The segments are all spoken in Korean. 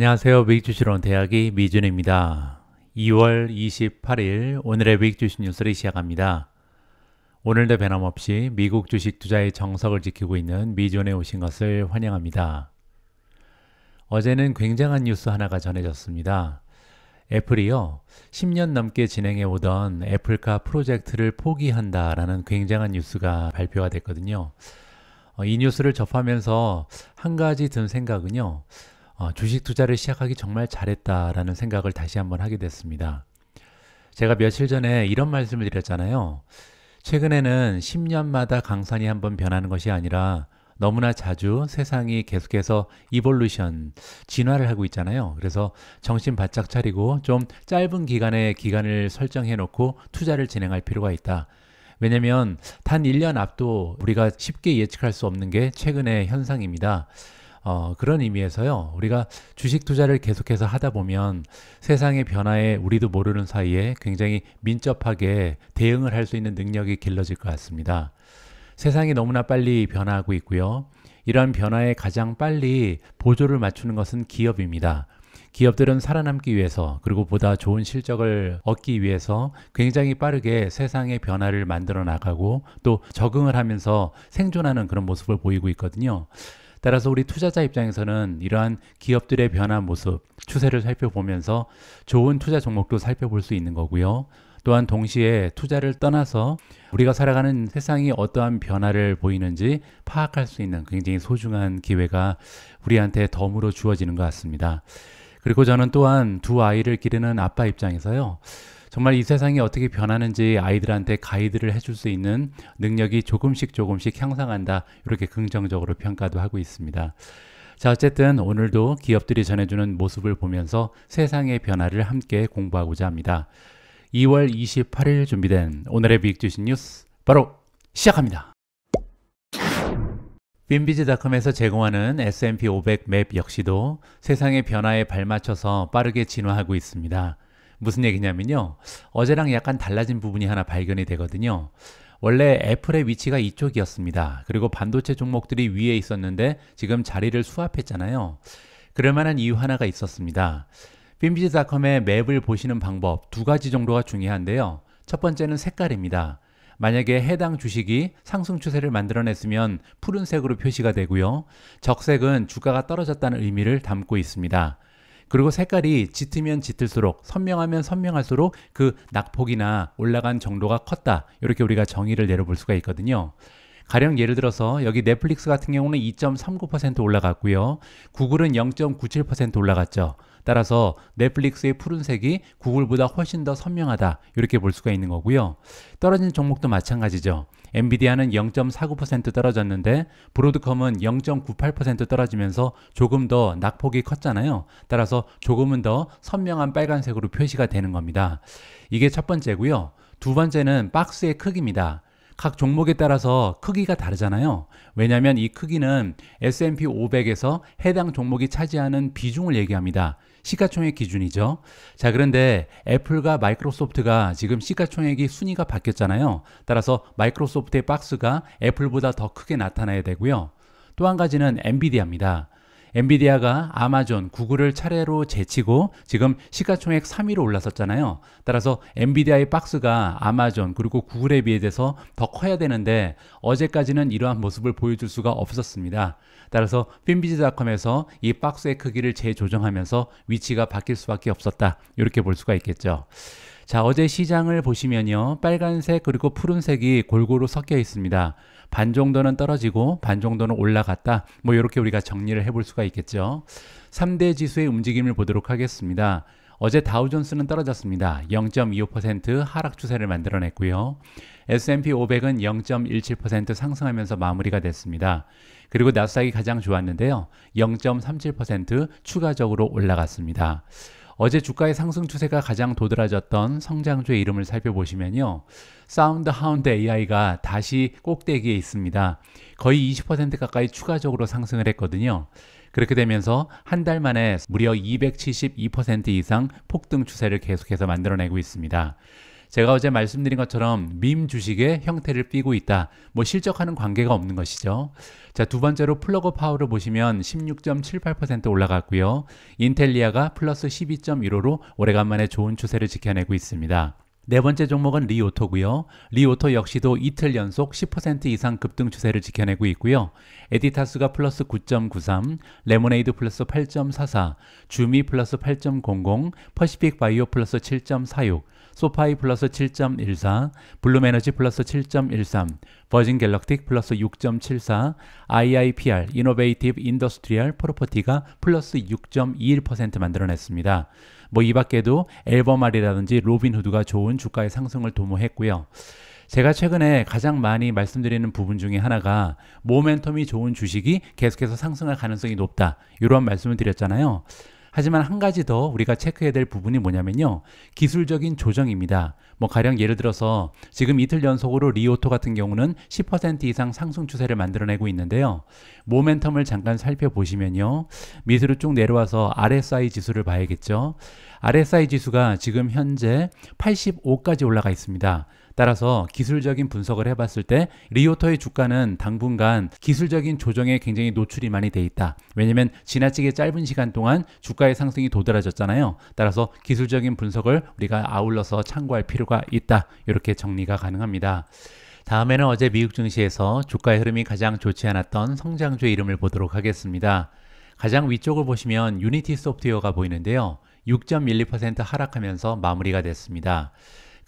안녕하세요. 위익주시론 대학이 미준입니다. 2월 28일 오늘의 위익주시 뉴스를 시작합니다. 오늘도 변함없이 미국 주식 투자의 정석을 지키고 있는 미준에 오신 것을 환영합니다. 어제는 굉장한 뉴스 하나가 전해졌습니다. 애플이요. 10년 넘게 진행해 오던 애플카 프로젝트를 포기한다라는 굉장한 뉴스가 발표가 됐거든요. 어, 이 뉴스를 접하면서 한 가지 든 생각은요. 어, 주식 투자를 시작하기 정말 잘했다라는 생각을 다시 한번 하게 됐습니다. 제가 며칠 전에 이런 말씀을 드렸잖아요. 최근에는 10년마다 강산이 한번 변하는 것이 아니라 너무나 자주 세상이 계속해서 이볼루션, 진화를 하고 있잖아요. 그래서 정신 바짝 차리고 좀 짧은 기간의 기간을 설정해 놓고 투자를 진행할 필요가 있다. 왜냐면 단 1년 앞도 우리가 쉽게 예측할 수 없는 게 최근의 현상입니다. 어, 그런 의미에서요, 우리가 주식 투자를 계속해서 하다 보면 세상의 변화에 우리도 모르는 사이에 굉장히 민첩하게 대응을 할 수 있는 능력이 길러질 것 같습니다. 세상이 너무나 빨리 변화하고 있고요. 이러한 변화에 가장 빨리 보조를 맞추는 것은 기업입니다. 기업들은 살아남기 위해서 그리고 보다 좋은 실적을 얻기 위해서 굉장히 빠르게 세상의 변화를 만들어 나가고 또 적응을 하면서 생존하는 그런 모습을 보이고 있거든요. 따라서 우리 투자자 입장에서는 이러한 기업들의 변화 모습, 추세를 살펴보면서 좋은 투자 종목도 살펴볼 수 있는 거고요. 또한 동시에 투자를 떠나서 우리가 살아가는 세상이 어떠한 변화를 보이는지 파악할 수 있는 굉장히 소중한 기회가 우리한테 덤으로 주어지는 것 같습니다. 그리고 저는 또한 두 아이를 기르는 아빠 입장에서요. 정말 이 세상이 어떻게 변하는지 아이들한테 가이드를 해줄 수 있는 능력이 조금씩 조금씩 향상한다. 이렇게 긍정적으로 평가도 하고 있습니다. 자, 어쨌든 오늘도 기업들이 전해주는 모습을 보면서 세상의 변화를 함께 공부하고자 합니다. 2월 28일 준비된 오늘의 빅주신 뉴스 바로 시작합니다. 빈비지닷컴에서 제공하는 S&P 500 맵 역시도 세상의 변화에 발맞춰서 빠르게 진화하고 있습니다. 무슨 얘기냐면요. 어제랑 약간 달라진 부분이 하나 발견이 되거든요. 원래 애플의 위치가 이쪽이었습니다. 그리고 반도체 종목들이 위에 있었는데 지금 자리를 수합했잖아요. 그럴만한 이유 하나가 있었습니다. 빔비즈닷컴의 맵을 보시는 방법 두 가지 정도가 중요한데요. 첫 번째는 색깔입니다. 만약에 해당 주식이 상승 추세를 만들어냈으면 푸른색으로 표시가 되고요. 적색은 주가가 떨어졌다는 의미를 담고 있습니다. 그리고 색깔이 짙으면 짙을수록 선명하면 선명할수록 그 낙폭이나 올라간 정도가 컸다. 이렇게 우리가 정의를 내려볼 수가 있거든요. 가령 예를 들어서 여기 넷플릭스 같은 경우는 2.39% 올라갔고요. 구글은 0.97% 올라갔죠. 따라서 넷플릭스의 푸른색이 구글보다 훨씬 더 선명하다 이렇게 볼 수가 있는 거고요. 떨어진 종목도 마찬가지죠. 엔비디아는 0.49% 떨어졌는데 브로드컴은 0.98% 떨어지면서 조금 더 낙폭이 컸잖아요. 따라서 조금은 더 선명한 빨간색으로 표시가 되는 겁니다. 이게 첫 번째고요. 두 번째는 박스의 크기입니다. 각 종목에 따라서 크기가 다르잖아요. 왜냐하면 이 크기는 S&P 500에서 해당 종목이 차지하는 비중을 얘기합니다. 시가총액 기준이죠. 자, 그런데 애플과 마이크로소프트가 지금 시가총액이 순위가 바뀌었잖아요. 따라서 마이크로소프트의 박스가 애플보다 더 크게 나타나야 되고요. 또 한 가지는 엔비디아입니다. 엔비디아가 아마존, 구글을 차례로 제치고 지금 시가총액 3위로 올라섰잖아요. 따라서 엔비디아의 박스가 아마존 그리고 구글에 비해서 더 커야 되는데 어제까지는 이러한 모습을 보여줄 수가 없었습니다. 따라서 핀비지닷컴에서 이 박스의 크기를 재조정하면서 위치가 바뀔 수밖에 없었다. 이렇게 볼 수가 있겠죠. 자, 어제 시장을 보시면요. 빨간색 그리고 푸른색이 골고루 섞여 있습니다. 반 정도는 떨어지고 반 정도는 올라갔다. 뭐 이렇게 우리가 정리를 해볼 수가 있겠죠. 3대 지수의 움직임을 보도록 하겠습니다. 어제 다우존스는 떨어졌습니다. 0.25% 하락 추세를 만들어냈고요. S&P 500은 0.17% 상승하면서 마무리가 됐습니다. 그리고 나스닥이 가장 좋았는데요. 0.37% 추가적으로 올라갔습니다. 어제 주가의 상승 추세가 가장 도드라졌던 성장주의 이름을 살펴보시면요. 사운드하운드 AI가 다시 꼭대기에 있습니다. 거의 20% 가까이 추가적으로 상승을 했거든요. 그렇게 되면서 한 달 만에 무려 272% 이상 폭등 추세를 계속해서 만들어내고 있습니다. 제가 어제 말씀드린 것처럼 밈 주식의 형태를 띄고 있다. 뭐 실적하는 관계가 없는 것이죠. 자, 두 번째로 플러그 파워를 보시면 16.78% 올라갔고요. 인텔리아가 플러스 12.15로 오래간만에 좋은 추세를 지켜내고 있습니다. 네 번째 종목은 리오토고요. 리오토 역시도 이틀 연속 10% 이상 급등 추세를 지켜내고 있고요. 에디타스가 플러스 9.93, 레모네이드 플러스 8.44, 주미 플러스 8.00, 퍼시픽 바이오 플러스 7.46, 소파이 플러스 7.14, 블루메너지 플러스 7.13, 버진 갤럭틱 플러스 6.74, IIPR, 이노베이티브 인더스트리얼 프로퍼티가 플러스 6.21% 만들어냈습니다. 뭐이 밖에도 앨범알이라든지 로빈후드가 좋은 주가의 상승을 도모했고요. 제가 최근에 가장 많이 말씀드리는 부분 중에 하나가 모멘텀이 좋은 주식이 계속해서 상승할 가능성이 높다. 이런 말씀을 드렸잖아요. 하지만 한 가지 더 우리가 체크해야 될 부분이 뭐냐면요. 기술적인 조정입니다. 뭐 가령 예를 들어서 지금 이틀 연속으로 리오토 같은 경우는 10% 이상 상승 추세를 만들어내고 있는데요. 모멘텀을 잠깐 살펴보시면요. 밑으로 쭉 내려와서 RSI 지수를 봐야겠죠. RSI 지수가 지금 현재 85까지 올라가 있습니다. 따라서 기술적인 분석을 해봤을 때 리오터의 주가는 당분간 기술적인 조정에 굉장히 노출이 많이 돼 있다. 왜냐면 지나치게 짧은 시간 동안 주가의 상승이 도드라졌잖아요. 따라서 기술적인 분석을 우리가 아울러서 참고할 필요가 있다. 이렇게 정리가 가능합니다. 다음에는 어제 미국 증시에서 주가의 흐름이 가장 좋지 않았던 성장주의 이름을 보도록 하겠습니다. 가장 위쪽을 보시면 유니티 소프트웨어가 보이는데요. 6.12% 하락하면서 마무리가 됐습니다.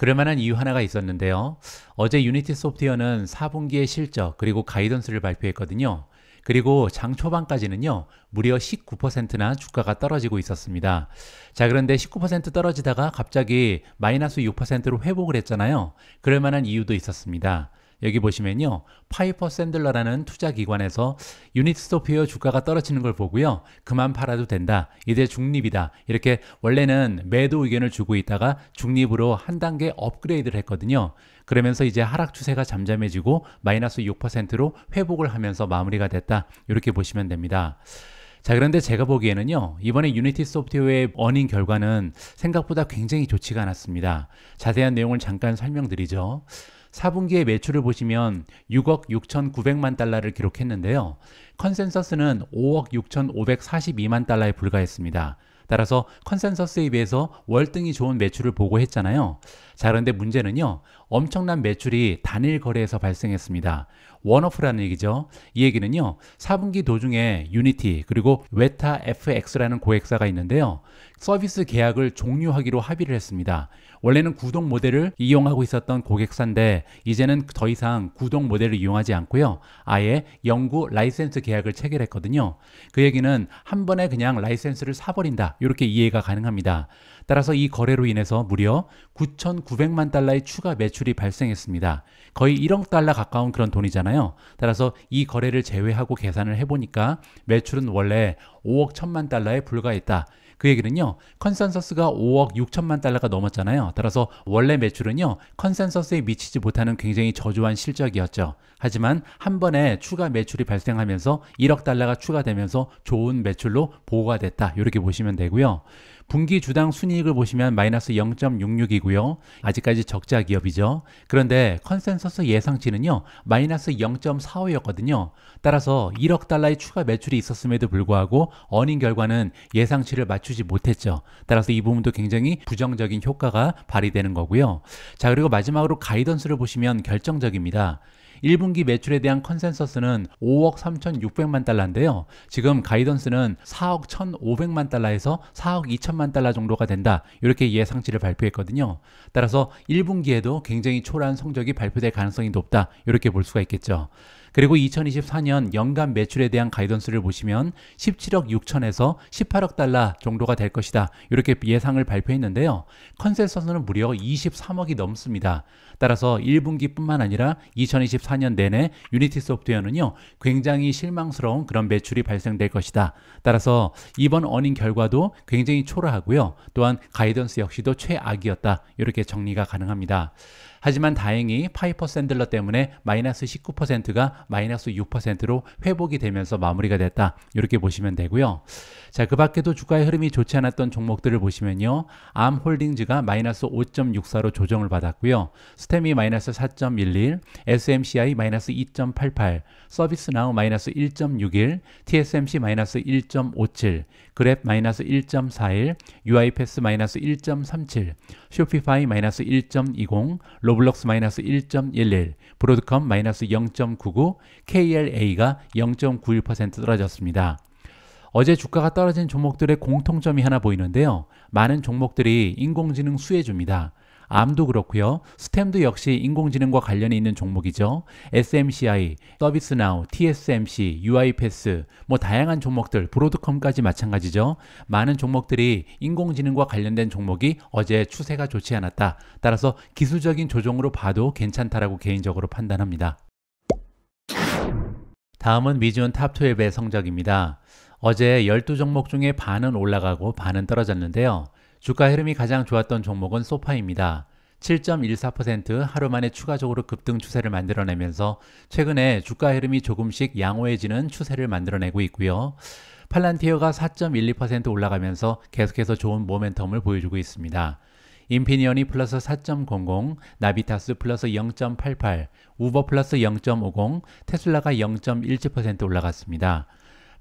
그럴만한 이유 하나가 있었는데요. 어제 유니티 소프트웨어는 4분기의 실적 그리고 가이던스를 발표했거든요. 그리고 장 초반까지는요, 무려 19%나 주가가 떨어지고 있었습니다. 자, 그런데 19% 떨어지다가 갑자기 마이너스 6%로 회복을 했잖아요. 그럴 만한 이유도 있었습니다. 여기 보시면요. 파이퍼 샌들러라는 투자기관에서 유니스토피어 주가가 떨어지는 걸 보고요. 그만 팔아도 된다. 이제 중립이다. 이렇게 원래는 매도 의견을 주고 있다가 중립으로 한 단계 업그레이드를 했거든요. 그러면서 이제 하락 추세가 잠잠해지고 마이너스 6%로 회복을 하면서 마무리가 됐다. 이렇게 보시면 됩니다. 자 그런데 제가 보기에는요 이번에 유니티 소프트웨어의 어닝 결과는 생각보다 굉장히 좋지가 않았습니다 자세한 내용을 잠깐 설명드리죠 4분기의 매출을 보시면 6억 6,900만 달러를 기록했는데요. 컨센서스는 5억 6,542만 달러에 불과했습니다. 따라서 컨센서스에 비해서 월등히 좋은 매출을 보고했잖아요. 자, 그런데 문제는요. 엄청난 매출이 단일 거래에서 발생했습니다. 원오프라는 얘기죠. 이 얘기는요. 4분기 도중에 유니티 그리고 웨타 FX라는 고객사가 있는데요. 서비스 계약을 종료하기로 합의를 했습니다. 원래는 구독 모델을 이용하고 있었던 고객사인데 이제는 더 이상 구독 모델을 이용하지 않고요. 아예 영구 라이센스 계약을 체결했거든요. 그 얘기는 한 번에 그냥 라이센스를 사버린다. 이렇게 이해가 가능합니다. 따라서 이 거래로 인해서 무려 9,900만 달러의 추가 매출이 발생했습니다. 거의 1억 달러 가까운 그런 돈이잖아요. 따라서 이 거래를 제외하고 계산을 해보니까 매출은 원래 5억 1천만 달러에 불과했다. 그 얘기는요 컨센서스가 5억 6천만 달러가 넘었잖아요 따라서 원래 매출은요 컨센서스에 미치지 못하는 굉장히 저조한 실적이었죠 하지만 한 번에 추가 매출이 발생하면서 1억 달러가 추가되면서 좋은 매출로 보호가 됐다 이렇게 보시면 되고요 분기 주당 순이익을 보시면 마이너스 0.66이고요. 아직까지 적자 기업이죠. 그런데 컨센서스 예상치는요. 마이너스 0.45였거든요. 따라서 1억 달러의 추가 매출이 있었음에도 불구하고 어닝 결과는 예상치를 맞추지 못했죠. 따라서 이 부분도 굉장히 부정적인 효과가 발휘되는 거고요. 자, 그리고 마지막으로 가이던스를 보시면 결정적입니다. 1분기 매출에 대한 컨센서스는 5억 3,600만 달러인데요. 지금 가이던스는 4억 1,500만 달러에서 4억 2천만 달러 정도가 된다. 이렇게 예상치를 발표했거든요. 따라서 1분기에도 굉장히 초라한 성적이 발표될 가능성이 높다. 이렇게 볼 수가 있겠죠. 그리고 2024년 연간 매출에 대한 가이던스를 보시면 17억 6천에서 18억 달러 정도가 될 것이다. 이렇게 예상을 발표했는데요. 컨센서스는 무려 23억이 넘습니다. 따라서 1분기뿐만 아니라 2024년 내내 유니티 소프트웨어는요. 굉장히 실망스러운 그런 매출이 발생될 것이다. 따라서 이번 어닝 결과도 굉장히 초라하고요. 또한 가이던스 역시도 최악이었다. 이렇게 정리가 가능합니다. 하지만 다행히 파이퍼 샌들러 때문에 마이너스 19%가 마이너스 6%로 회복이 되면서 마무리가 됐다. 이렇게 보시면 되고요. 자, 그 밖에도 주가의 흐름이 좋지 않았던 종목들을 보시면요. 암 홀딩즈가 마이너스 5.64로 조정을 받았고요. 스템이 마이너스 4.11, SMCI 마이너스 2.88, 서비스나우 마이너스 1.61, TSMC 마이너스 1.57, 그랩 마이너스 1.41, UI패스 마이너스 1.37, 쇼피파이 마이너스 1.20, 로블록스 마이너스 1.11, 브로드컴 마이너스 0.99, KLA가 0.91% 떨어졌습니다. 어제 주가가 떨어진 종목들의 공통점이 하나 보이는데요. 많은 종목들이 인공지능 수혜주입니다. 암도 그렇고요. 스템도 역시 인공지능과 관련이 있는 종목이죠. SMCI, 서비스나우, TSMC, UiPath e 뭐 다양한 종목들, 브로드컴까지 마찬가지죠. 많은 종목들이 인공지능과 관련된 종목이 어제 추세가 좋지 않았다. 따라서 기술적인 조정으로 봐도 괜찮다라고 개인적으로 판단합니다. 다음은 미지온 탑12의 성적입니다. 어제 12종목 중에 반은 올라가고 반은 떨어졌는데요. 주가 흐름이 가장 좋았던 종목은 소파입니다. 7.14% 하루 만에 추가적으로 급등 추세를 만들어내면서 최근에 주가 흐름이 조금씩 양호해지는 추세를 만들어내고 있고요. 팔란티어가 4.12% 올라가면서 계속해서 좋은 모멘텀을 보여주고 있습니다. 인피니언이 플러스 4.00, 나비타스 플러스 0.88, 우버 플러스 0.50, 테슬라가 0.17% 올라갔습니다.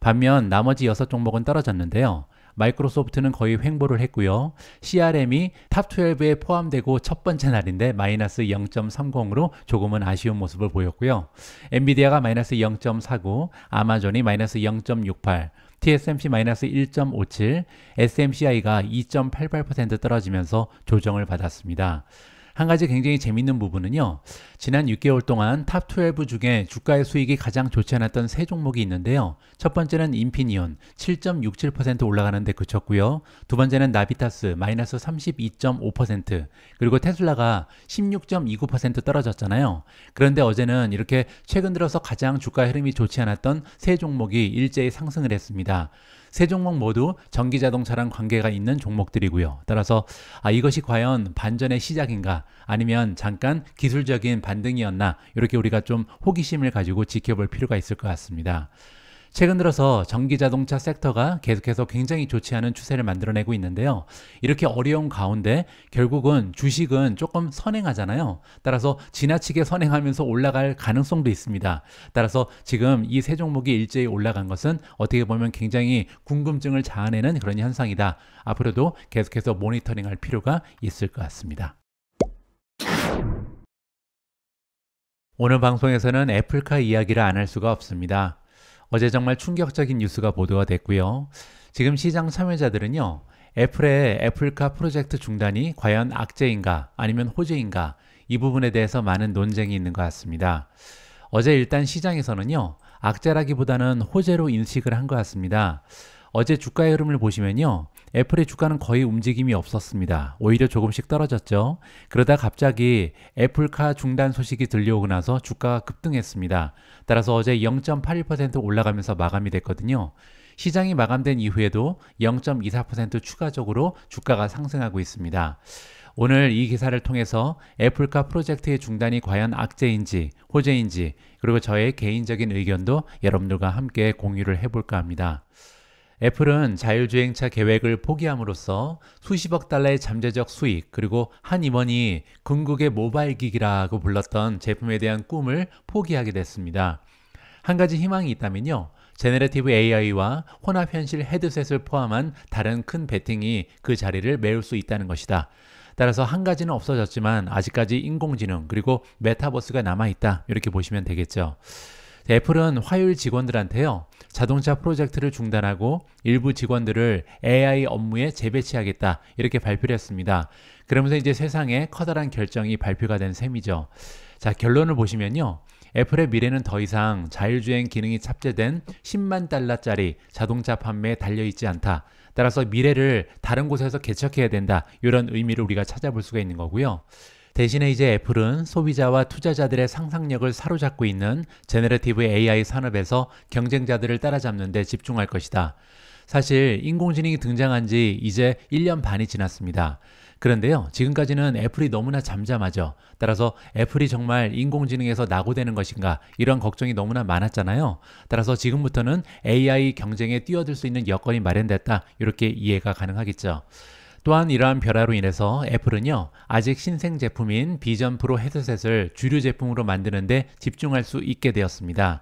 반면 나머지 6종목은 떨어졌는데요. 마이크로소프트는 거의 횡보를 했고요. CRM이 탑12에 포함되고 첫 번째 날인데 마이너스 0.30으로 조금은 아쉬운 모습을 보였고요. 엔비디아가 마이너스 0.49, 아마존이 마이너스 0.68, TSMC 마이너스 1.57, SMCI가 2.88% 떨어지면서 조정을 받았습니다. 한 가지 굉장히 재밌는 부분은요. 지난 6개월 동안 탑 12 중에 주가의 수익이 가장 좋지 않았던 세 종목이 있는데요. 첫 번째는 인피니온 7.67% 올라가는데 그쳤고요. 두 번째는 나비타스 마이너스 32.5% 그리고 테슬라가 16.29% 떨어졌잖아요. 그런데 어제는 이렇게 최근 들어서 가장 주가 흐름이 좋지 않았던 세 종목이 일제히 상승을 했습니다. 세 종목 모두 전기자동차랑 관계가 있는 종목들이고요. 따라서 아, 이것이 과연 반전의 시작인가 아니면 잠깐 기술적인 반등이었나 이렇게 우리가 좀 호기심을 가지고 지켜볼 필요가 있을 것 같습니다. 최근 들어서 전기자동차 섹터가 계속해서 굉장히 좋지 않은 추세를 만들어내고 있는데요. 이렇게 어려운 가운데 결국은 주식은 조금 선행하잖아요. 따라서 지나치게 선행하면서 올라갈 가능성도 있습니다. 따라서 지금 이 세 종목이 일제히 올라간 것은 어떻게 보면 굉장히 궁금증을 자아내는 그런 현상이다. 앞으로도 계속해서 모니터링할 필요가 있을 것 같습니다. 오늘 방송에서는 애플카 이야기를 안 할 수가 없습니다. 어제 정말 충격적인 뉴스가 보도가 됐고요. 지금 시장 참여자들은요. 애플의 애플카 프로젝트 중단이 과연 악재인가 아니면 호재인가 이 부분에 대해서 많은 논쟁이 있는 것 같습니다. 어제 일단 시장에서는요. 악재라기보다는 호재로 인식을 한 것 같습니다. 어제 주가의 흐름을 보시면요. 애플의 주가는 거의 움직임이 없었습니다. 오히려 조금씩 떨어졌죠. 그러다 갑자기 애플카 중단 소식이 들려오고 나서 주가가 급등했습니다. 따라서 어제 0.81% 올라가면서 마감이 됐거든요. 시장이 마감된 이후에도 0.24% 추가적으로 주가가 상승하고 있습니다. 오늘 이 기사를 통해서 애플카 프로젝트의 중단이 과연 악재인지 호재인지 그리고 저의 개인적인 의견도 여러분들과 함께 공유를 해볼까 합니다. 애플은 자율주행차 계획을 포기함으로써 수십억 달러의 잠재적 수익 그리고 한 임원이 궁극의 모바일 기기라고 불렀던 제품에 대한 꿈을 포기하게 됐습니다. 한 가지 희망이 있다면요. 제네레티브 AI와 혼합현실 헤드셋을 포함한 다른 큰배팅이그 자리를 메울 수 있다는 것이다. 따라서 한 가지는 없어졌지만 아직까지 인공지능 그리고 메타버스가 남아있다. 이렇게 보시면 되겠죠. 애플은 화요일 직원들한테요. 자동차 프로젝트를 중단하고 일부 직원들을 AI 업무에 재배치하겠다. 이렇게 발표를 했습니다. 그러면서 이제 세상에 커다란 결정이 발표가 된 셈이죠. 자, 결론을 보시면요. 애플의 미래는 더 이상 자율주행 기능이 탑재된 10만 달러짜리 자동차 판매에 달려있지 않다. 따라서 미래를 다른 곳에서 개척해야 된다. 이런 의미를 우리가 찾아볼 수가 있는 거고요. 대신에 이제 애플은 소비자와 투자자들의 상상력을 사로잡고 있는 제네러티브 AI 산업에서 경쟁자들을 따라잡는 데 집중할 것이다. 사실 인공지능이 등장한 지 이제 1년 반이 지났습니다. 그런데요, 지금까지는 애플이 너무나 잠잠하죠. 따라서 애플이 정말 인공지능에서 낙오되는 것인가 이런 걱정이 너무나 많았잖아요. 따라서 지금부터는 AI 경쟁에 뛰어들 수 있는 여건이 마련됐다 이렇게 이해가 가능하겠죠. 또한 이러한 변화로 인해서 애플은요, 아직 신생 제품인 비전 프로 헤드셋을 주류 제품으로 만드는데 집중할 수 있게 되었습니다.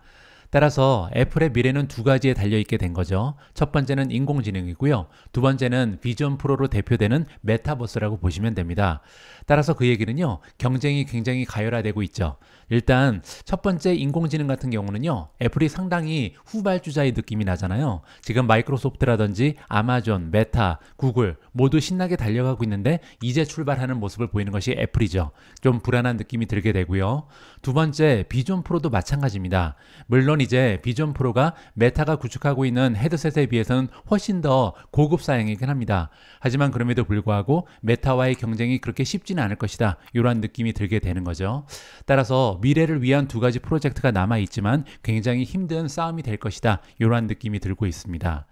따라서 애플의 미래는 두 가지에 달려있게 된 거죠. 첫 번째는 인공지능이고요. 두 번째는 비전 프로로 대표되는 메타버스라고 보시면 됩니다. 따라서 그 얘기는요, 경쟁이 굉장히 가열화되고 있죠. 일단 첫 번째 인공지능 같은 경우는요, 애플이 상당히 후발주자의 느낌이 나잖아요. 지금 마이크로소프트라든지 아마존, 메타, 구글 모두 신나게 달려가고 있는데 이제 출발하는 모습을 보이는 것이 애플이죠. 좀 불안한 느낌이 들게 되고요. 두 번째 비전 프로도 마찬가지입니다. 물론 이제 비전 프로가 메타가 구축하고 있는 헤드셋에 비해서는 훨씬 더 고급 사양이긴 합니다. 하지만 그럼에도 불구하고 메타와의 경쟁이 그렇게 쉽지 쉽지는 않을 것이다. 이러한 느낌이 들게 되는 거죠. 따라서 미래를 위한 두 가지 프로젝트가 남아 있지만 굉장히 힘든 싸움이 될 것이다. 이러한 느낌이 들고 있습니다.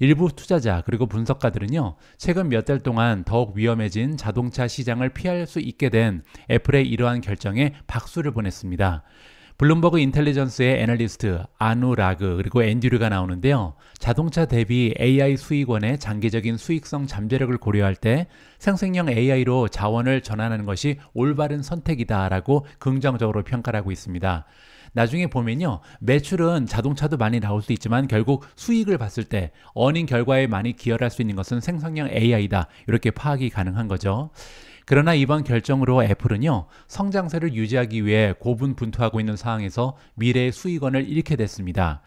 일부 투자자 그리고 분석가들은요 최근 몇 달 동안 더욱 위험해진 자동차 시장을 피할 수 있게 된 애플의 이러한 결정에 박수를 보냈습니다. 블룸버그 인텔리전스의 애널리스트 아누라그 그리고 앤드류가 나오는데요. 자동차 대비 AI 수익원의 장기적인 수익성 잠재력을 고려할 때 생성형 AI로 자원을 전환하는 것이 올바른 선택이다라고 긍정적으로 평가를 하고 있습니다. 나중에 보면요. 매출은 자동차도 많이 나올 수 있지만 결국 수익을 봤을 때 어닝 결과에 많이 기여할 수 있는 것은 생성형 AI다. 이렇게 파악이 가능한 거죠. 그러나 이번 결정으로 애플은요, 성장세를 유지하기 위해 고분분투하고 있는 상황에서 미래의 수익원을 잃게 됐습니다.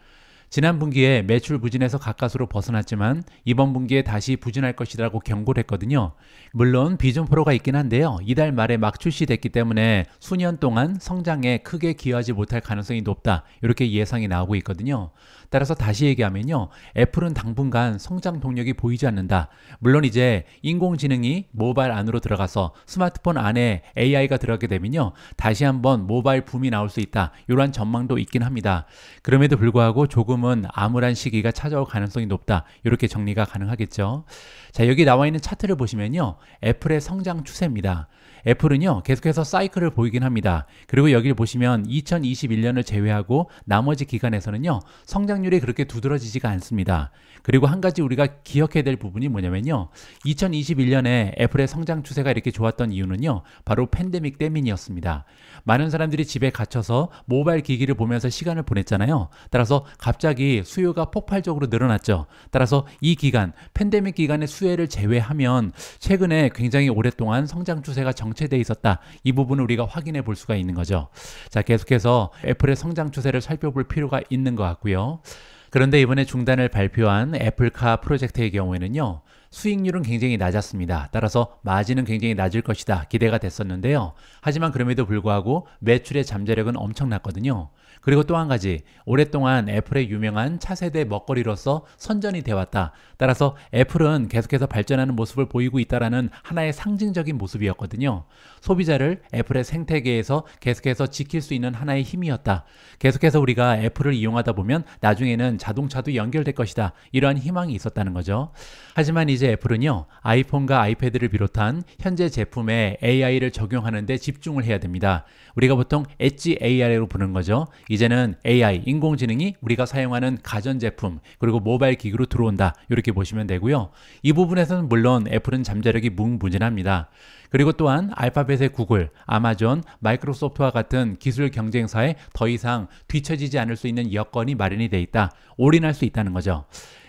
지난 분기에 매출 부진에서 가까스로 벗어났지만 이번 분기에 다시 부진할 것이라고 경고를 했거든요. 물론 비전 프로가 있긴 한데요. 이달 말에 막 출시됐기 때문에 수년 동안 성장에 크게 기여하지 못할 가능성이 높다. 이렇게 예상이 나오고 있거든요. 따라서 다시 얘기하면요. 애플은 당분간 성장 동력이 보이지 않는다. 물론 이제 인공지능이 모바일 안으로 들어가서 스마트폰 안에 AI가 들어가게 되면요. 다시 한번 모바일 붐이 나올 수 있다. 이러한 전망도 있긴 합니다. 그럼에도 불구하고 조금 지금은 암울한 시기가 찾아올 가능성이 높다. 이렇게 정리가 가능하겠죠. 자, 여기 나와 있는 차트를 보시면요. 애플의 성장 추세입니다. 애플은요, 계속해서 사이클을 보이긴 합니다. 그리고 여기를 보시면 2021년을 제외하고 나머지 기간에서는요, 성장률이 그렇게 두드러지지가 않습니다. 그리고 한 가지 우리가 기억해야 될 부분이 뭐냐면요. 2021년에 애플의 성장 추세가 이렇게 좋았던 이유는요, 바로 팬데믹 때문이었습니다. 많은 사람들이 집에 갇혀서 모바일 기기를 보면서 시간을 보냈잖아요. 따라서 갑자기 수요가 폭발적으로 늘어났죠. 따라서 이 기간, 팬데믹 기간의 수혜를 제외하면 최근에 굉장히 오랫동안 성장 추세가 정 정체돼 있었다. 이 부분을 우리가 확인해 볼 수가 있는 거죠. 자, 계속해서 애플의 성장 추세를 살펴볼 필요가 있는 것 같고요. 그런데 이번에 중단을 발표한 애플카 프로젝트의 경우에는요. 수익률은 굉장히 낮았습니다. 따라서 마진은 굉장히 낮을 것이다 기대가 됐었는데요. 하지만 그럼에도 불구하고 매출의 잠재력은 엄청났거든요. 그리고 또 한 가지 오랫동안 애플의 유명한 차세대 먹거리로서 선전이 되었다 따라서 애플은 계속해서 발전하는 모습을 보이고 있다라는 하나의 상징적인 모습이었거든요. 소비자를 애플의 생태계에서 계속해서 지킬 수 있는 하나의 힘이었다. 계속해서 우리가 애플을 이용하다 보면 나중에는 자동차도 연결될 것이다. 이러한 희망이 있었다는 거죠. 하지만 이제 애플은요. 아이폰과 아이패드를 비롯한 현재 제품에 AI를 적용하는데 집중을 해야 됩니다. 우리가 보통 엣지 AI로 부는 거죠. 이제는 AI, 인공지능이 우리가 사용하는 가전제품, 그리고 모바일 기기로 들어온다. 이렇게 보시면 되고요. 이 부분에서는 물론 애플은 잠재력이 무궁무진합니다. 그리고 또한 알파벳의 구글, 아마존, 마이크로소프트와 같은 기술 경쟁사에 더 이상 뒤처지지 않을 수 있는 여건이 마련이 돼 있다. 올인할 수 있다는 거죠.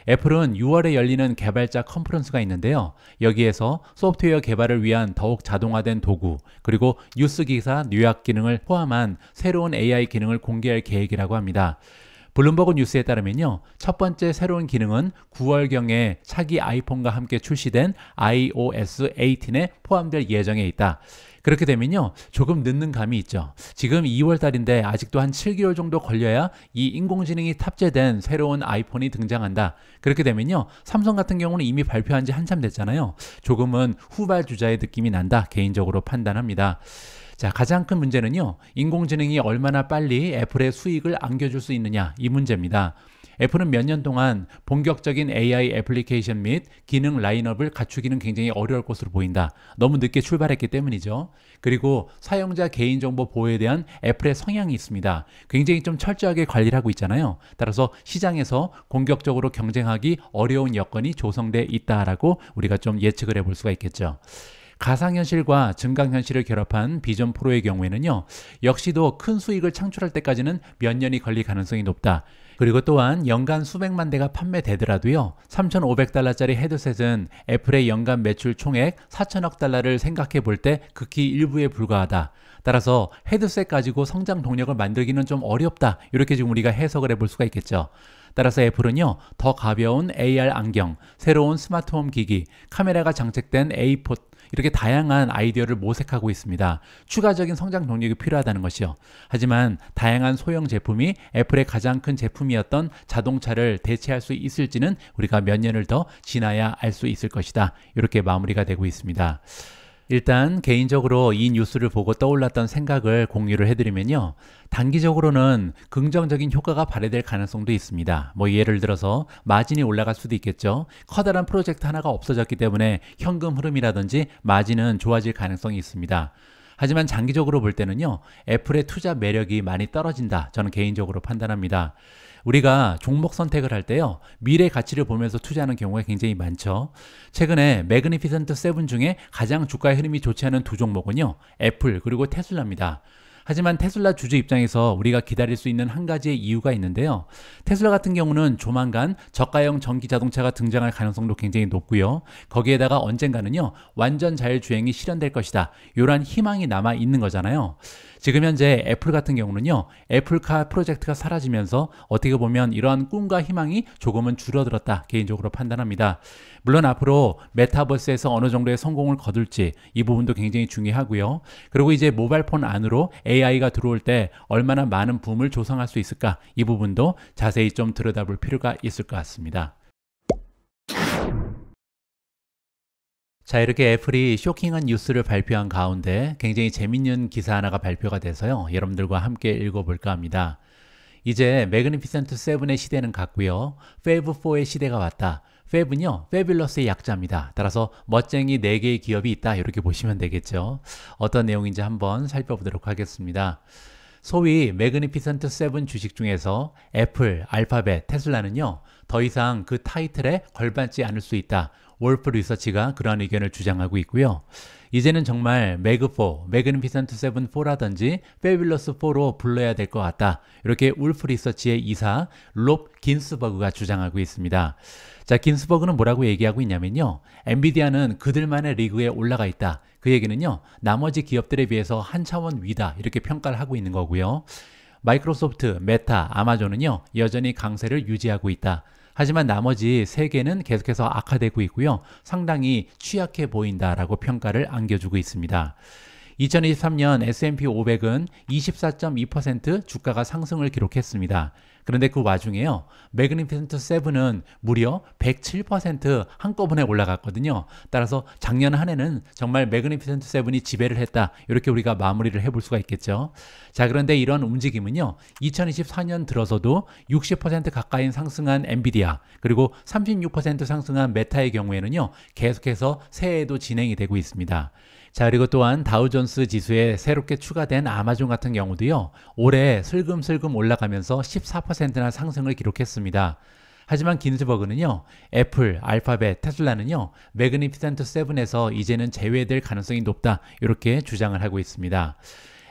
애플은 6월에 열리는 개발자 컨퍼런스가 있는데요. 여기에서 소프트웨어 개발을 위한 더욱 자동화된 도구, 그리고 뉴스 기사, 뉴약 기능을 포함한 새로운 AI 기능을 공개할 계획이라고 합니다. 블룸버그 뉴스에 따르면요. 첫 번째 새로운 기능은 9월경에 차기 아이폰과 함께 출시된 iOS 18에 포함될 예정에 있다. 그렇게 되면요. 조금 늦는 감이 있죠. 지금 2월 달인데 아직도 한 7개월 정도 걸려야 이 인공지능이 탑재된 새로운 아이폰이 등장한다. 그렇게 되면요. 삼성 같은 경우는 이미 발표한 지 한참 됐잖아요. 조금은 후발 주자의 느낌이 난다. 개인적으로 판단합니다. 자, 가장 큰 문제는요. 인공지능이 얼마나 빨리 애플의 수익을 안겨줄 수 있느냐 이 문제입니다. 애플은 몇 년 동안 본격적인 AI 애플리케이션 및 기능 라인업을 갖추기는 굉장히 어려울 것으로 보인다. 너무 늦게 출발했기 때문이죠. 그리고 사용자 개인정보 보호에 대한 애플의 성향이 있습니다. 굉장히 좀 철저하게 관리를 하고 있잖아요. 따라서 시장에서 공격적으로 경쟁하기 어려운 여건이 조성돼 있다라고 우리가 좀 예측을 해볼 수가 있겠죠. 가상현실과 증강현실을 결합한 비전 프로의 경우에는요, 역시도 큰 수익을 창출할 때까지는 몇 년이 걸릴 가능성이 높다. 그리고 또한 연간 수백만 대가 판매되더라도요. 3,500달러짜리 헤드셋은 애플의 연간 매출 총액 4천억 달러를 생각해 볼 때 극히 일부에 불과하다. 따라서 헤드셋 가지고 성장 동력을 만들기는 좀 어렵다. 이렇게 지금 우리가 해석을 해 볼 수가 있겠죠. 따라서 애플은요, 더 가벼운 AR 안경, 새로운 스마트홈 기기, 카메라가 장착된 A4 이렇게 다양한 아이디어를 모색하고 있습니다. 추가적인 성장 동력이 필요하다는 것이요. 하지만 다양한 소형 제품이 애플의 가장 큰 제품이었던 자동차를 대체할 수 있을지는 우리가 몇 년을 더 지나야 알 수 있을 것이다. 이렇게 마무리가 되고 있습니다. 일단 개인적으로 이 뉴스를 보고 떠올랐던 생각을 공유를 해드리면요. 단기적으로는 긍정적인 효과가 발휘될 가능성도 있습니다. 뭐 예를 들어서 마진이 올라갈 수도 있겠죠. 커다란 프로젝트 하나가 없어졌기 때문에 현금 흐름이라든지 마진은 좋아질 가능성이 있습니다. 하지만 장기적으로 볼 때는요, 애플의 투자 매력이 많이 떨어진다. 저는 개인적으로 판단합니다. 우리가 종목 선택을 할 때요. 미래 가치를 보면서 투자하는 경우가 굉장히 많죠. 최근에 매그니피센트 세븐 중에 가장 주가의 흐름이 좋지 않은 두 종목은요. 애플 그리고 테슬라입니다. 하지만 테슬라 주주 입장에서 우리가 기다릴 수 있는 한 가지의 이유가 있는데요. 테슬라 같은 경우는 조만간 저가형 전기 자동차가 등장할 가능성도 굉장히 높고요. 거기에다가 언젠가는요. 완전 자율주행이 실현될 것이다. 이러 희망이 남아 있는 거잖아요. 지금 현재 애플 같은 경우는요, 애플카 프로젝트가 사라지면서 어떻게 보면 이러한 꿈과 희망이 조금은 줄어들었다 개인적으로 판단합니다. 물론 앞으로 메타버스에서 어느 정도의 성공을 거둘지 이 부분도 굉장히 중요하고요. 그리고 이제 모바일폰 안으로 AI가 들어올 때 얼마나 많은 붐을 조성할 수 있을까 이 부분도 자세히 좀 들여다볼 필요가 있을 것 같습니다. 자 이렇게 애플이 쇼킹한 뉴스를 발표한 가운데 굉장히 재밌는 기사 하나가 발표가 돼서요 여러분들과 함께 읽어볼까 합니다 이제 매그니피센트 7의 시대는 갔고요 페브4의 이 시대가 왔다 페브는요 이 페빌러스의 약자입니다 따라서 멋쟁이 4개의 기업이 있다 이렇게 보시면 되겠죠 어떤 내용인지 한번 살펴보도록 하겠습니다 소위 매그니피센트 7 주식 중에서 애플, 알파벳, 테슬라는요 더 이상 그 타이틀에 걸맞지 않을 수 있다 월프 리서치가 그러한 의견을 주장하고 있고요. 이제는 정말 매그4, 매그니피센트 세븐 4라든지 페빌러스 4로 불러야 될 것 같다. 이렇게 울프 리서치의 이사 롭 긴스버그가 주장하고 있습니다. 자, 긴스버그는 뭐라고 얘기하고 있냐면요. 엔비디아는 그들만의 리그에 올라가 있다. 그 얘기는요. 나머지 기업들에 비해서 한 차원 위다. 이렇게 평가를 하고 있는 거고요. 마이크로소프트, 메타, 아마존은요. 여전히 강세를 유지하고 있다. 하지만 나머지 3개는 계속해서 악화되고 있고요. 상당히 취약해 보인다라고 평가를 안겨주고 있습니다. 2023년 S&P 500은 24.2% 주가가 상승을 기록했습니다. 그런데 그 와중에요. 매그니피센트 세븐은 무려 107% 한꺼번에 올라갔거든요. 따라서 작년 한 해는 정말 매그니피센트 세븐이 지배를 했다. 이렇게 우리가 마무리를 해볼 수가 있겠죠. 자, 그런데 이런 움직임은요. 2024년 들어서도 60% 가까이 상승한 엔비디아 그리고 36% 상승한 메타의 경우에는요. 계속해서 새해에도 진행이 되고 있습니다. 자, 그리고 또한 다우존스 지수에 새롭게 추가된 아마존 같은 경우도요, 올해 슬금슬금 올라가면서 14%나 상승을 기록했습니다. 하지만 긴즈버그는요 애플, 알파벳, 테슬라는요, 매그니피센트 7에서 이제는 제외될 가능성이 높다, 이렇게 주장을 하고 있습니다.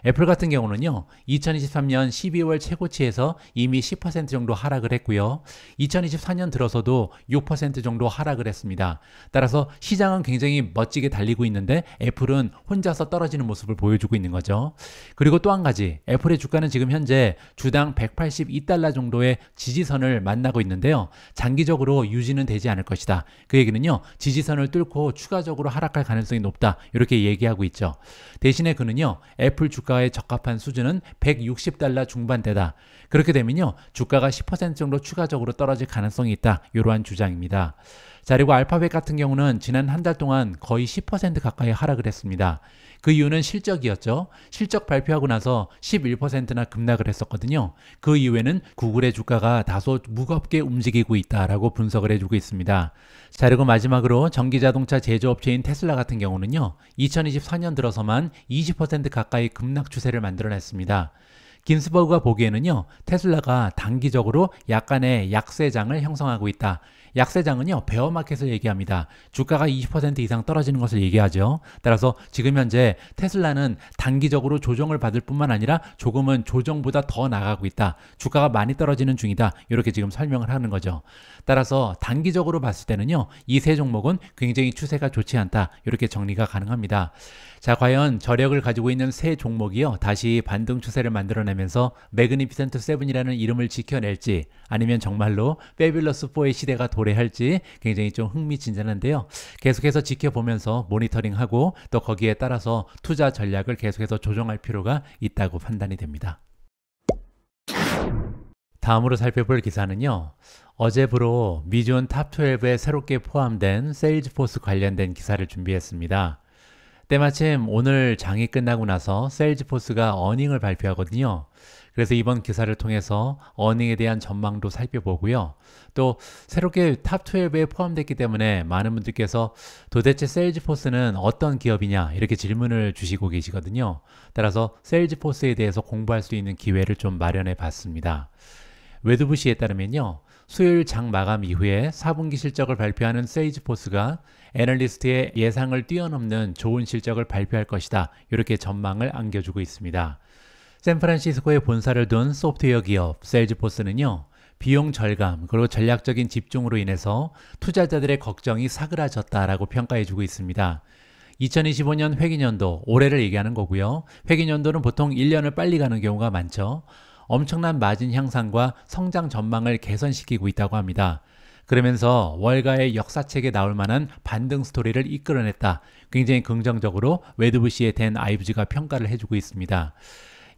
애플 같은 경우는요. 2023년 12월 최고치에서 이미 10% 정도 하락을 했고요. 2024년 들어서도 6% 정도 하락을 했습니다. 따라서 시장은 굉장히 멋지게 달리고 있는데 애플은 혼자서 떨어지는 모습을 보여주고 있는 거죠. 그리고 또 한 가지 애플의 주가는 지금 현재 주당 182달러 정도의 지지선을 만나고 있는데요. 장기적으로 유지는 되지 않을 것이다. 그 얘기는요. 지지선을 뚫고 추가적으로 하락할 가능성이 높다. 이렇게 얘기하고 있죠. 대신에 그는요. 애플 주가 주가에 적합한 수준은 160달러 중반대다. 그렇게 되면요. 주가가 10% 정도 추가적으로 떨어질 가능성이 있다. 이러한 주장입니다. 자, 그리고 알파벳 같은 경우는 지난 한 달 동안 거의 10% 가까이 하락을 했습니다. 그 이유는 실적이었죠. 실적 발표하고 나서 11%나 급락을 했었거든요. 그 이후에는 구글의 주가가 다소 무겁게 움직이고 있다라고 분석을 해주고 있습니다. 자 그리고 마지막으로 전기자동차 제조업체인 테슬라 같은 경우는요. 2024년 들어서만 20% 가까이 급락 추세를 만들어냈습니다. 긴스버그가 보기에는요, 테슬라가 단기적으로 약간의 약세장을 형성하고 있다. 약세장은요 베어마켓을 얘기합니다. 주가가 20% 이상 떨어지는 것을 얘기하죠. 따라서 지금 현재 테슬라는 단기적으로 조정을 받을 뿐만 아니라 조금은 조정보다 더 나가고 있다. 주가가 많이 떨어지는 중이다. 이렇게 지금 설명을 하는 거죠. 따라서 단기적으로 봤을 때는요 이 세 종목은 굉장히 추세가 좋지 않다. 이렇게 정리가 가능합니다. 자, 과연 저력을 가지고 있는 세 종목이요. 다시 반등 추세를 만들어내면서 매그니피센트 세븐이라는 이름을 지켜낼지 아니면 정말로 페빌러스 4의 시대가 도래할지 굉장히 좀 흥미진진한데요. 계속해서 지켜보면서 모니터링하고 또 거기에 따라서 투자 전략을 계속해서 조정할 필요가 있다고 판단이 됩니다. 다음으로 살펴볼 기사는요. 어제부로 미존 탑12에 새롭게 포함된 세일즈포스 관련된 기사를 준비했습니다. 때마침 오늘 장이 끝나고 나서 세일즈포스가 어닝을 발표하거든요. 그래서 이번 기사를 통해서 어닝에 대한 전망도 살펴보고요. 또 새롭게 탑12에 포함됐기 때문에 많은 분들께서 도대체 세일즈포스는 어떤 기업이냐 이렇게 질문을 주시고 계시거든요. 따라서 세일즈포스에 대해서 공부할 수 있는 기회를 좀 마련해 봤습니다. 외두부 시에 따르면요. 수요일 장 마감 이후에 4분기 실적을 발표하는 세이지포스가 애널리스트의 예상을 뛰어넘는 좋은 실적을 발표할 것이다. 이렇게 전망을 안겨주고 있습니다. 샌프란시스코에 본사를 둔 소프트웨어 기업 세일즈포스는요. 비용 절감 그리고 전략적인 집중으로 인해서 투자자들의 걱정이 사그라졌다라고 평가해주고 있습니다. 2025년 회기년도 올해를 얘기하는 거고요. 회기년도는 보통 1년을 빨리 가는 경우가 많죠. 엄청난 마진 향상과 성장 전망을 개선시키고 있다고 합니다. 그러면서 월가의 역사책에 나올 만한 반등 스토리를 이끌어냈다. 굉장히 긍정적으로 웨드부시의 댄 아이브즈가 평가를 해주고 있습니다.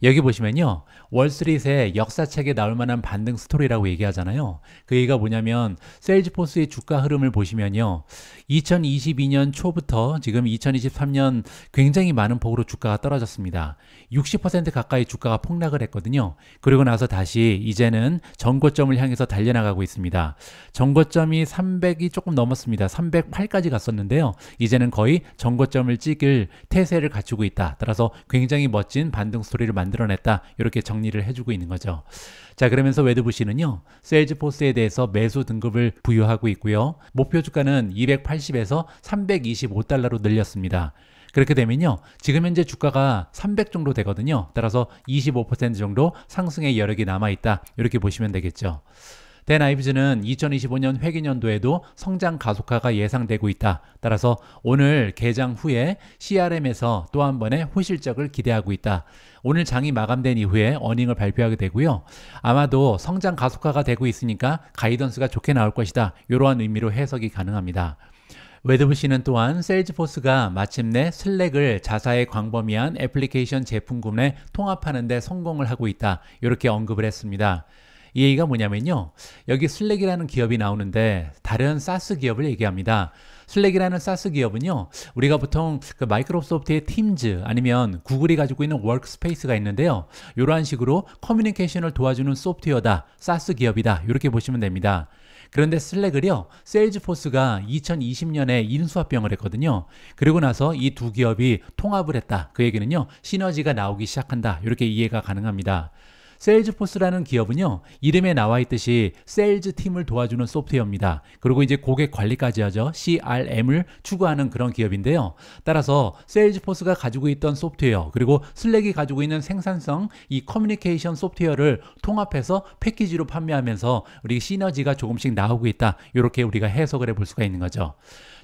여기 보시면요. 월스트리트의 역사책에 나올 만한 반등 스토리라고 얘기하잖아요. 그 얘기가 뭐냐면 세일즈포스의 주가 흐름을 보시면요. 2022년 초부터 지금 2023년 굉장히 많은 폭으로 주가가 떨어졌습니다. 60% 가까이 주가가 폭락을 했거든요. 그리고 나서 다시 이제는 전고점을 향해서 달려나가고 있습니다. 전고점이 300이 조금 넘었습니다. 308까지 갔었는데요. 이제는 거의 전고점을 찍을 태세를 갖추고 있다. 따라서 굉장히 멋진 반등 스토리를 만들 만들어냈다. 이렇게 정리를 해주고 있는 거죠. 자, 그러면서 웨드부시는요. 세일즈포스에 대해서 매수 등급을 부여하고 있고요. 목표 주가는 280에서 325달러로 늘렸습니다. 그렇게 되면요. 지금 현재 주가가 300 정도 되거든요. 따라서 25% 정도 상승의 여력이 남아 있다. 이렇게 보시면 되겠죠. 댄 아이브즈는 2025년 회계년도에도 성장 가속화가 예상되고 있다. 따라서 오늘 개장 후에 CRM에서 또 한 번의 호실적을 기대하고 있다. 오늘 장이 마감된 이후에 어닝을 발표하게 되고요. 아마도 성장 가속화가 되고 있으니까 가이던스가 좋게 나올 것이다. 이러한 의미로 해석이 가능합니다. 웨드브 씨는 또한 세일즈포스가 마침내 슬랙을 자사의 광범위한 애플리케이션 제품군에 통합하는 데 성공을 하고 있다. 이렇게 언급을 했습니다. 이 얘기가 뭐냐면요. 여기 슬랙이라는 기업이 나오는데 다른 사스 기업을 얘기합니다. 슬랙이라는 사스 기업은요. 우리가 보통 그 마이크로소프트의 팀즈 아니면 구글이 가지고 있는 워크스페이스가 있는데요. 이러한 식으로 커뮤니케이션을 도와주는 소프트웨어다. 사스 기업이다. 이렇게 보시면 됩니다. 그런데 슬랙을요. 세일즈포스가 2020년에 인수합병을 했거든요. 그리고 나서 이 두 기업이 통합을 했다. 그 얘기는요. 시너지가 나오기 시작한다. 이렇게 이해가 가능합니다. 세일즈포스라는 기업은요, 이름에 나와 있듯이 세일즈 팀을 도와주는 소프트웨어입니다. 그리고 이제 고객 관리까지 하죠. CRM을 추구하는 그런 기업인데요. 따라서 세일즈포스가 가지고 있던 소프트웨어, 그리고 슬랙이 가지고 있는 생산성, 이 커뮤니케이션 소프트웨어를 통합해서 패키지로 판매하면서 우리 시너지가 조금씩 나오고 있다. 이렇게 우리가 해석을 해볼 수가 있는 거죠.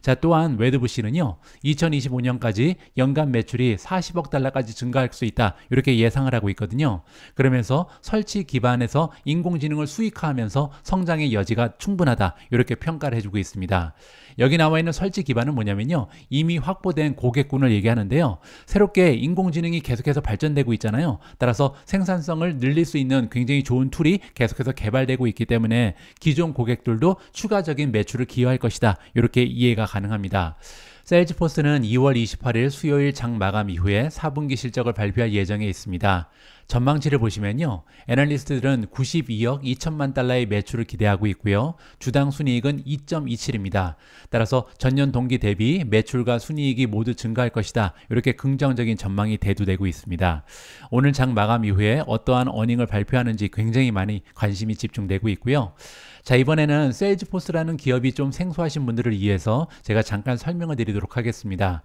자, 또한 웨드부씨는요 2025년까지 연간 매출이 40억 달러까지 증가할 수 있다. 이렇게 예상을 하고 있거든요. 그러면서 설치 기반에서 인공지능을 수익화하면서 성장의 여지가 충분하다. 이렇게 평가를 해주고 있습니다. 여기 나와 있는 설치 기반은 뭐냐면요. 이미 확보된 고객군을 얘기하는데요. 새롭게 인공지능이 계속해서 발전되고 있잖아요. 따라서 생산성을 늘릴 수 있는 굉장히 좋은 툴이 계속해서 개발되고 있기 때문에 기존 고객들도 추가적인 매출을 기여할 것이다. 이렇게 이해가 가능합니다. 셀즈포스는 2월 28일 수요일 장 마감 이후에 4분기 실적을 발표할 예정에 있습니다. 전망치를 보시면요. 애널리스트들은 92억 2천만 달러의 매출을 기대하고 있고요. 주당 순이익은 2.27입니다. 따라서 전년 동기 대비 매출과 순이익이 모두 증가할 것이다. 이렇게 긍정적인 전망이 대두되고 있습니다. 오늘 장 마감 이후에 어떠한 어닝을 발표하는지 굉장히 많이 관심이 집중되고 있고요. 자 이번에는 세일즈포스라는 기업이 좀 생소하신 분들을 위해서 제가 잠깐 설명을 드리도록 하겠습니다.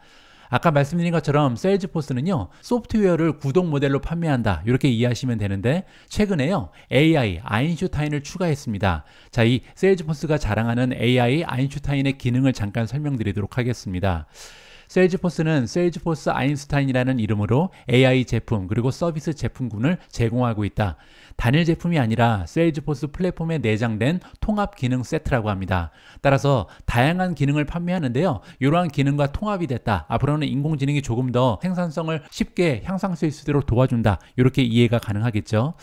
아까 말씀드린 것처럼 세일즈포스는요 소프트웨어를 구독 모델로 판매한다 이렇게 이해하시면 되는데 최근에요 AI 아인슈타인을 추가했습니다 자이 세일즈포스가 자랑하는 AI 아인슈타인의 기능을 잠깐 설명드리도록 하겠습니다 세일즈포스는 세일즈포스 아인스타인이라는 이름으로 AI 제품 그리고 서비스 제품군을 제공하고 있다. 단일 제품이 아니라 세일즈포스 플랫폼에 내장된 통합 기능 세트라고 합니다. 따라서 다양한 기능을 판매하는데요. 이러한 기능과 통합이 됐다. 앞으로는 인공지능이 조금 더 생산성을 쉽게 향상할 수 있도록 도와준다. 이렇게 이해가 가능하겠죠.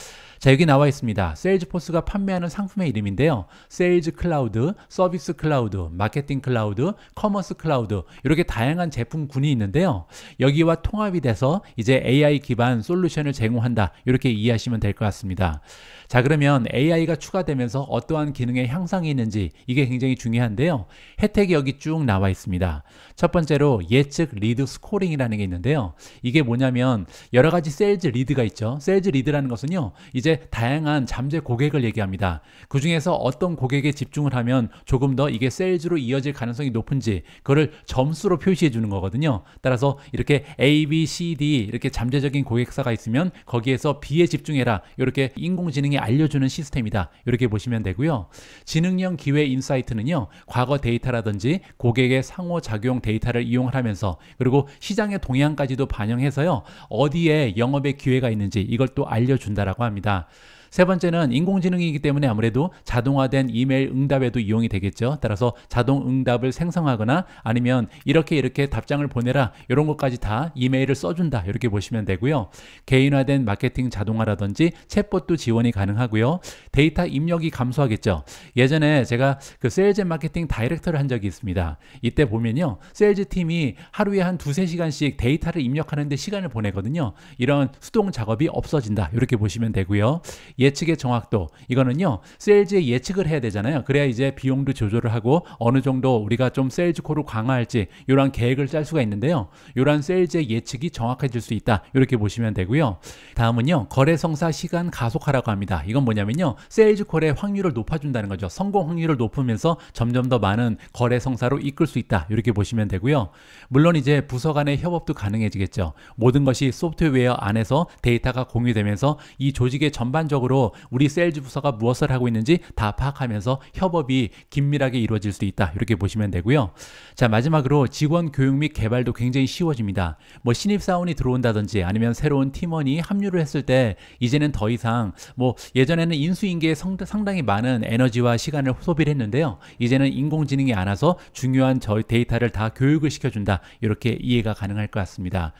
자 여기 나와 있습니다. 세일즈포스가 판매하는 상품의 이름인데요. 세일즈 클라우드, 서비스 클라우드, 마케팅 클라우드, 커머스 클라우드 이렇게 다양한 제품군이 있는데요. 여기와 통합이 돼서 이제 AI 기반 솔루션을 제공한다 이렇게 이해하시면 될 것 같습니다. 자, 그러면 AI가 추가되면서 어떠한 기능의 향상이 있는지 이게 굉장히 중요한데요. 혜택이 여기 쭉 나와 있습니다. 첫 번째로 예측 리드 스코링이라는 게 있는데요. 이게 뭐냐면 여러 가지 셀즈 리드가 있죠. 셀즈 리드라는 것은요. 이제 다양한 잠재 고객을 얘기합니다. 그 중에서 어떤 고객에 집중을 하면 조금 더 이게 셀즈로 이어질 가능성이 높은지 그거를 점수로 표시해 주는 거거든요. 따라서 이렇게 A, B, C, D 이렇게 잠재적인 고객사가 있으면 거기에서 B에 집중해라. 이렇게 인공지능이 알려주는 시스템이다. 이렇게 보시면 되고요. 지능형 기회 인사이트는요. 과거 데이터라든지 고객의 상호작용 데이터를 이용하면서 그리고 시장의 동향까지도 반영해서요. 어디에 영업의 기회가 있는지 이걸 또 알려준다라고 합니다. 세 번째는 인공지능이기 때문에 아무래도 자동화된 이메일 응답에도 이용이 되겠죠. 따라서 자동 응답을 생성하거나 아니면 이렇게 이렇게 답장을 보내라 이런 것까지 다 이메일을 써준다 이렇게 보시면 되고요. 개인화된 마케팅 자동화라든지 챗봇도 지원이 가능하고요. 데이터 입력이 감소하겠죠. 예전에 제가 그 세일즈 마케팅 다이렉터를 한 적이 있습니다. 이때 보면요. 세일즈 팀이 하루에 한 두세 시간씩 데이터를 입력하는데 시간을 보내거든요. 이런 수동 작업이 없어진다 이렇게 보시면 되고요. 예측의 정확도 이거는요 셀즈의 예측을 해야 되잖아요 그래야 이제 비용도 조절을 하고 어느 정도 우리가 좀셀즈 코를 강화할지 이런 계획을 짤 수가 있는데요 이런 셀즈의 예측이 정확해질 수 있다 이렇게 보시면 되고요 다음은요 거래 성사 시간 가속화라고 합니다 이건 뭐냐면요 셀즈 콜의 확률을 높아준다는 거죠 성공 확률을 높으면서 점점 더 많은 거래 성사로 이끌 수 있다 이렇게 보시면 되고요 물론 이제 부서 간의 협업도 가능해지겠죠 모든 것이 소프트웨어 안에서 데이터가 공유되면서 이 조직의 전반적으로 기본로 우리 셀즈 부서가 무엇을 하고 있는지 다 파악하면서 협업이 긴밀하게 이루어질 수 있다. 이렇게 보시면 되고요. 자, 마지막으로 직원 교육 및 개발도 굉장히 쉬워집니다. 뭐 신입사원이 들어온다든지 아니면 새로운 팀원이 합류를 했을 때 이제는 더 이상 뭐 예전에는 인수인계에 상당히 많은 에너지와 시간을 소비를 했는데요. 이제는 인공지능이 안아서 중요한 저 데이터를 다 교육을 시켜준다. 이렇게 이해가 가능할 것 같습니다.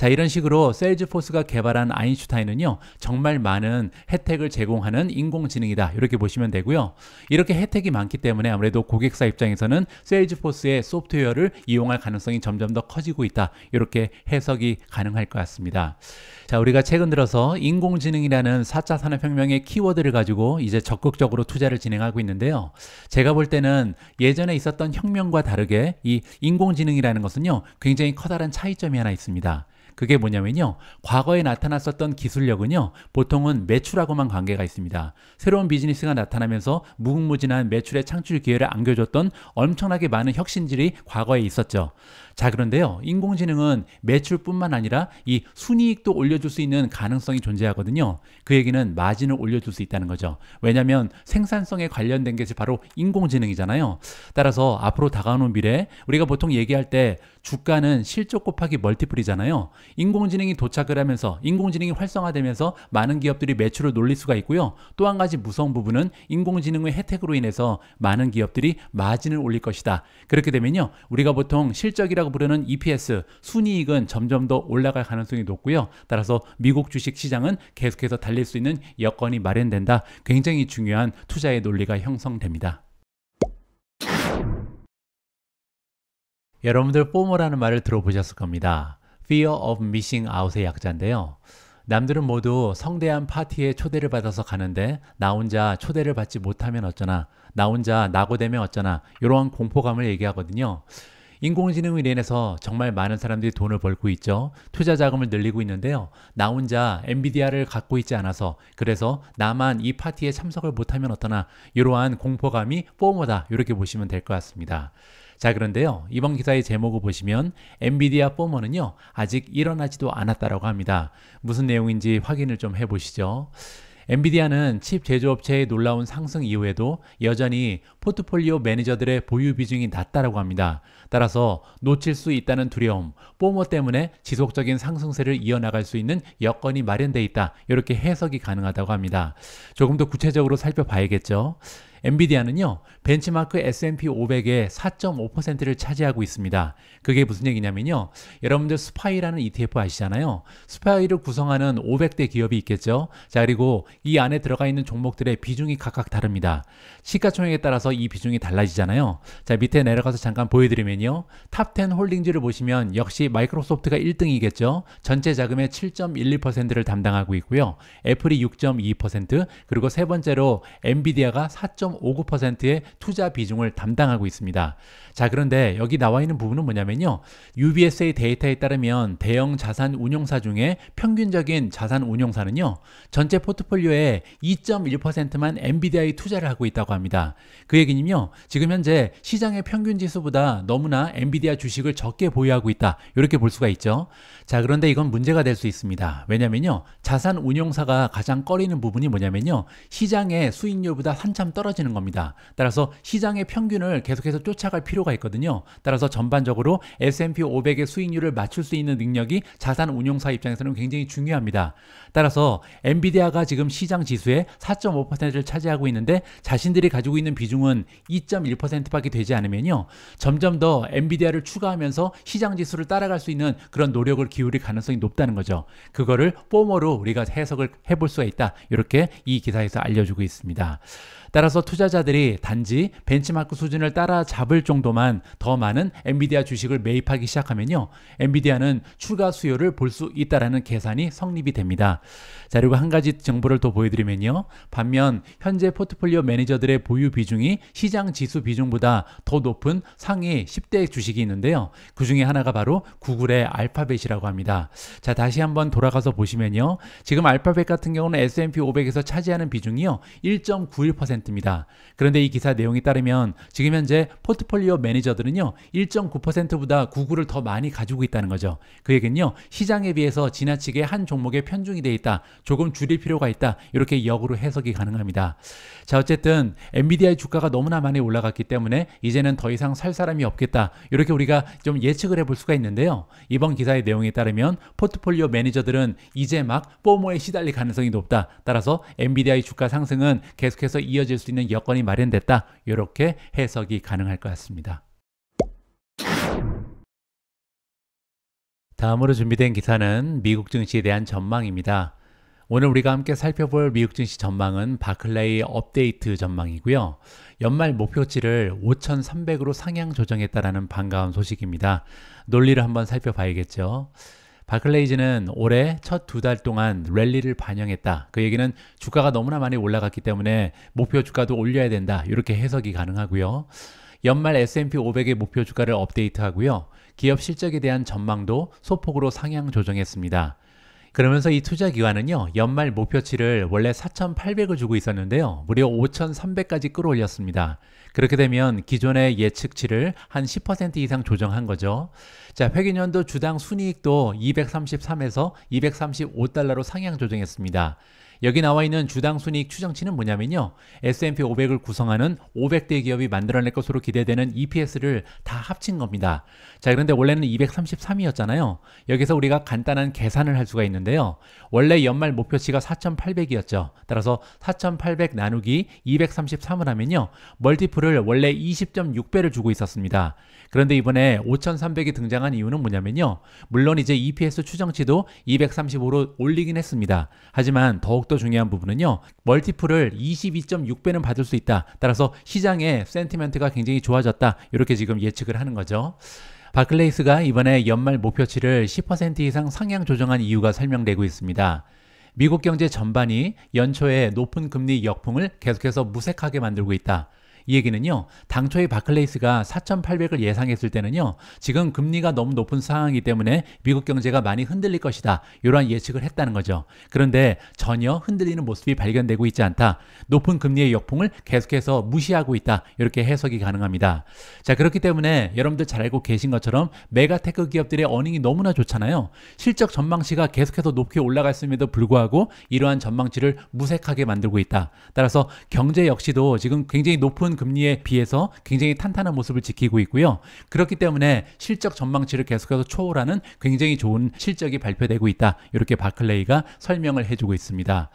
자, 이런 식으로 세일즈포스가 개발한 아인슈타인은요, 정말 많은 혜택을 제공하는 인공지능이다. 이렇게 보시면 되고요. 이렇게 혜택이 많기 때문에 아무래도 고객사 입장에서는 세일즈포스의 소프트웨어를 이용할 가능성이 점점 더 커지고 있다. 이렇게 해석이 가능할 것 같습니다. 자, 우리가 최근 들어서 인공지능이라는 4차 산업혁명의 키워드를 가지고 이제 적극적으로 투자를 진행하고 있는데요. 제가 볼 때는 예전에 있었던 혁명과 다르게 이 인공지능이라는 것은요, 굉장히 커다란 차이점이 하나 있습니다. 그게 뭐냐면요. 과거에 나타났었던 기술력은요. 보통은 매출하고만 관계가 있습니다. 새로운 비즈니스가 나타나면서 무궁무진한 매출의 창출 기회를 안겨줬던 엄청나게 많은 혁신질이 과거에 있었죠. 자, 그런데요. 인공지능은 매출뿐만 아니라 이 순이익도 올려줄 수 있는 가능성이 존재하거든요. 그 얘기는 마진을 올려줄 수 있다는 거죠. 왜냐면 하 생산성에 관련된 게 바로 인공지능이잖아요. 따라서 앞으로 다가오는 미래 우리가 보통 얘기할 때 주가는 실적 곱하기 멀티플이잖아요. 인공지능이 도착을 하면서 인공지능이 활성화되면서 많은 기업들이 매출을 놀릴 수가 있고요. 또 한 가지 무서운 부분은 인공지능의 혜택으로 인해서 많은 기업들이 마진을 올릴 것이다. 그렇게 되면요. 우리가 보통 실적이라 수익이라고 부르는 EPS, 순이익은 점점 더 올라갈 가능성이 높고요. 따라서 미국 주식 시장은 계속해서 달릴 수 있는 여건이 마련된다. 굉장히 중요한 투자의 논리가 형성됩니다. 여러분들 포모라는 말을 들어보셨을 겁니다. Fear of Missing Out의 약자인데요. 남들은 모두 성대한 파티에 초대를 받아서 가는데 나 혼자 초대를 받지 못하면 어쩌나 나 혼자 나고 되면 어쩌나 이러한 공포감을 얘기하거든요. 인공지능을 인해서 정말 많은 사람들이 돈을 벌고 있죠. 투자 자금을 늘리고 있는데요. 나 혼자 엔비디아를 갖고 있지 않아서 그래서 나만 이 파티에 참석을 못하면 어떠나 이러한 공포감이 포모다 이렇게 보시면 될 것 같습니다. 자 그런데요 이번 기사의 제목을 보시면 엔비디아 포머는요 아직 일어나지도 않았다라고 합니다 무슨 내용인지 확인을 좀 해보시죠 엔비디아는 칩 제조업체의 놀라운 상승 이후에도 여전히 포트폴리오 매니저들의 보유 비중이 낮다라고 합니다. 따라서 놓칠 수 있다는 두려움, 뽀모 때문에 지속적인 상승세를 이어나갈 수 있는 여건이 마련돼 있다. 이렇게 해석이 가능하다고 합니다. 조금 더 구체적으로 살펴봐야겠죠. 엔비디아는요, 벤치마크 S&P 500의 4.5%를 차지하고 있습니다. 그게 무슨 얘기냐면요. 여러분들 스파이라는 ETF 아시잖아요. 스파이를 구성하는 500대 기업이 있겠죠. 자, 그리고 이 안에 들어가 있는 종목들의 비중이 각각 다릅니다. 시가총액에 따라서 이 비중이 달라지잖아요. 자, 밑에 내려가서 잠깐 보여드리면요. 탑10 홀딩즈를 보시면 역시 마이크로소프트가 1등이겠죠. 전체 자금의 7 1 2를 담당하고 있고요. 애플이 6.2%, 그리고 세 번째로 엔비디아가 4. 3.59%의 투자 비중을 담당하고 있습니다. 자, 그런데 여기 나와 있는 부분은 뭐냐면요. u b s 의 데이터에 따르면 대형 자산 운용사 중에 평균적인 자산 운용사는요. 전체 포트폴리오의 2.1%만 엔비디아에 투자를 하고 있다고 합니다. 그 얘기는요. 지금 현재 시장의 평균 지수보다 너무나 엔비디아 주식을 적게 보유하고 있다. 이렇게 볼 수가 있죠. 자, 그런데 이건 문제가 될 수 있습니다. 왜냐면요. 자산 운용사가 가장 꺼리는 부분이 뭐냐면요. 시장의 수익률보다 한참 떨어지는 겁니다. 따라서 시장의 평균을 계속해서 쫓아갈 필요 필요가 있거든요. 따라서 전반적으로 S&P 500의 수익률을 맞출 수 있는 능력이 자산 운용사 입장에서는 굉장히 중요합니다. 따라서 엔비디아가 지금 시장 지수의 4.5%를 차지하고 있는데 자신들이 가지고 있는 비중은 2.1%밖에 되지 않으면요. 점점 더 엔비디아를 추가하면서 시장 지수를 따라갈 수 있는 그런 노력을 기울일 가능성이 높다는 거죠. 그거를 뽀모로 우리가 해석을 해볼 수가 있다. 이렇게 이 기사에서 알려주고 있습니다. 따라서 투자자들이 단지 벤치마크 수준을 따라잡을 정도만 더 많은 엔비디아 주식을 매입하기 시작하면요. 엔비디아는 추가 수요를 볼 수 있다라는 계산이 성립이 됩니다. 자, 그리고 한 가지 정보를 더 보여드리면요. 반면 현재 포트폴리오 매니저들의 보유 비중이 시장 지수 비중보다 더 높은 상위 10대 주식이 있는데요. 그 중에 하나가 바로 구글의 알파벳이라고 합니다. 자, 다시 한번 돌아가서 보시면요. 지금 알파벳 같은 경우는 S&P 500에서 차지하는 비중이요. 1.91% 1.9%입니다. 그런데 이 기사 내용에 따르면 지금 현재 포트폴리오 매니저들은요 1.9%보다 구구를 더 많이 가지고 있다는 거죠. 그 얘기는요 시장에 비해서 지나치게 한 종목에 편중이 돼 있다, 조금 줄일 필요가 있다 이렇게 역으로 해석이 가능합니다. 자 어쨌든 엔비디아의 주가가 너무나 많이 올라갔기 때문에 이제는 더 이상 살 사람이 없겠다 이렇게 우리가 좀 예측을 해볼 수가 있는데요. 이번 기사의 내용에 따르면 포트폴리오 매니저들은 이제 막 포모에 시달릴 가능성이 높다. 따라서 엔비디아의 주가 상승은 계속해서 이어질 느껴질 수 있는 여건이 마련됐다. 이렇게 해석이 가능할 것 같습니다. 다음으로 준비된 기사는 미국 증시에 대한 전망입니다. 오늘 우리가 함께 살펴볼 미국 증시 전망은 바클레이 업데이트 전망이고요. 연말 목표치를 5,300으로 상향 조정했다라 반가운 소식입니다. 논리를 한번 살펴봐야겠죠. 바클레이즈는 올해 첫 두 달 동안 랠리를 반영했다. 그 얘기는 주가가 너무나 많이 올라갔기 때문에 목표 주가도 올려야 된다. 이렇게 해석이 가능하고요. 연말 S&P 500의 목표 주가를 업데이트하고요. 기업 실적에 대한 전망도 소폭으로 상향 조정했습니다. 그러면서 이 투자 기관은요 연말 목표치를 원래 4,800을 주고 있었는데요 무려 5,300까지 끌어올렸습니다. 그렇게 되면 기존의 예측치를 한 10% 이상 조정한 거죠. 자, 회계년도 주당 순이익도 233에서 235달러로 상향 조정했습니다. 여기 나와 있는 주당 순이익 추정치는 뭐냐면요. S&P 500을 구성하는 500대 기업이 만들어낼 것으로 기대되는 EPS를 다 합친 겁니다. 자, 그런데 원래는 233이었잖아요. 여기서 우리가 간단한 계산을 할 수가 있는데요. 원래 연말 목표치가 4,800이었죠. 따라서 4,800 나누기 233을 하면요. 멀티플을 원래 20.6배를 주고 있었습니다. 그런데 이번에 5,300이 등장한 이유는 뭐냐면요. 물론 이제 EPS 추정치도 235로 올리긴 했습니다. 하지만 더욱더 중요한 부분은요. 멀티플을 22.6배는 받을 수 있다. 따라서 시장의 센티멘트가 굉장히 좋아졌다. 이렇게 지금 예측을 하는 거죠. 바클레이스가 이번에 연말 목표치를 10% 이상 상향 조정한 이유가 설명되고 있습니다. 미국 경제 전반이 연초에 높은 금리 역풍을 계속해서 무색하게 만들고 있다. 이 얘기는요, 당초에 바클레이스가 4,800을 예상했을 때는요, 지금 금리가 너무 높은 상황이기 때문에 미국 경제가 많이 흔들릴 것이다. 이러한 예측을 했다는 거죠. 그런데 전혀 흔들리는 모습이 발견되고 있지 않다. 높은 금리의 역풍을 계속해서 무시하고 있다. 이렇게 해석이 가능합니다. 자, 그렇기 때문에 여러분들 잘 알고 계신 것처럼 메가테크 기업들의 어닝이 너무나 좋잖아요. 실적 전망치가 계속해서 높게 올라갔음에도 불구하고 이러한 전망치를 무색하게 만들고 있다. 따라서 경제 역시도 지금 굉장히 높은 금리에 비해서 굉장히 탄탄한 모습을 지키고 있고요. 그렇기 때문에 실적 전망치를 계속해서 초월하는 굉장히 좋은 실적이 발표되고 있다. 이렇게 바클레이가 설명을 해주고 있습니다.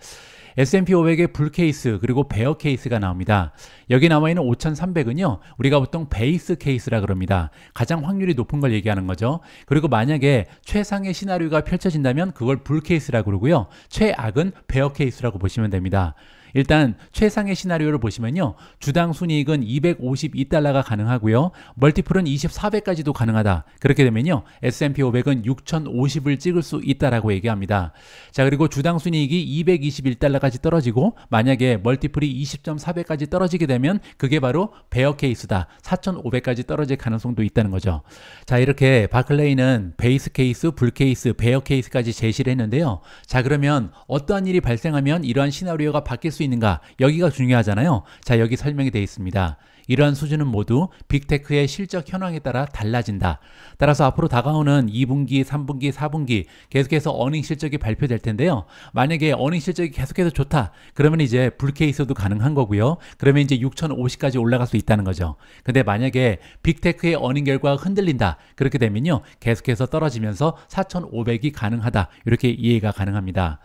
S&P 500의 불 케이스 그리고 베어 케이스가 나옵니다. 여기 나와 있는 5,300은요. 우리가 보통 베이스 케이스라 그럽니다. 가장 확률이 높은 걸 얘기하는 거죠. 그리고 만약에 최상의 시나리오가 펼쳐진다면 그걸 불케이스라 그러고요. 최악은 베어 케이스라고 보시면 됩니다. 일단 최상의 시나리오를 보시면요. 주당 순이익은 252달러가 가능하고요. 멀티플은 24배까지도 가능하다. 그렇게 되면요. S&P 500은 6,050을 찍을 수 있다라고 얘기합니다. 자, 그리고 주당 순이익이 221달러까지 떨어지고 만약에 멀티플이 20.4배까지 떨어지게 되면 그게 바로 베어 케이스다. 4,500까지 떨어질 가능성도 있다는 거죠. 자, 이렇게 바클레이는 베이스 케이스, 불 케이스, 베어 케이스까지 제시를 했는데요. 자, 그러면 어떠한 일이 발생하면 이러한 시나리오가 바뀔 수 있는가 여기가 중요하잖아요. 자 여기 설명이 되어 있습니다. 이러한 수준은 모두 빅테크의 실적 현황에 따라 달라진다. 따라서 앞으로 다가오는 2분기, 3분기, 4분기 계속해서 어닝 실적이 발표될 텐데요. 만약에 어닝 실적이 계속해서 좋다. 그러면 이제 불케이스도 가능한 거고요. 그러면 이제 6,050까지 올라갈 수 있다는 거죠. 근데 만약에 빅테크의 어닝 결과가 흔들린다. 그렇게 되면요. 계속해서 떨어지면서 4,500이 가능하다. 이렇게 이해가 가능합니다.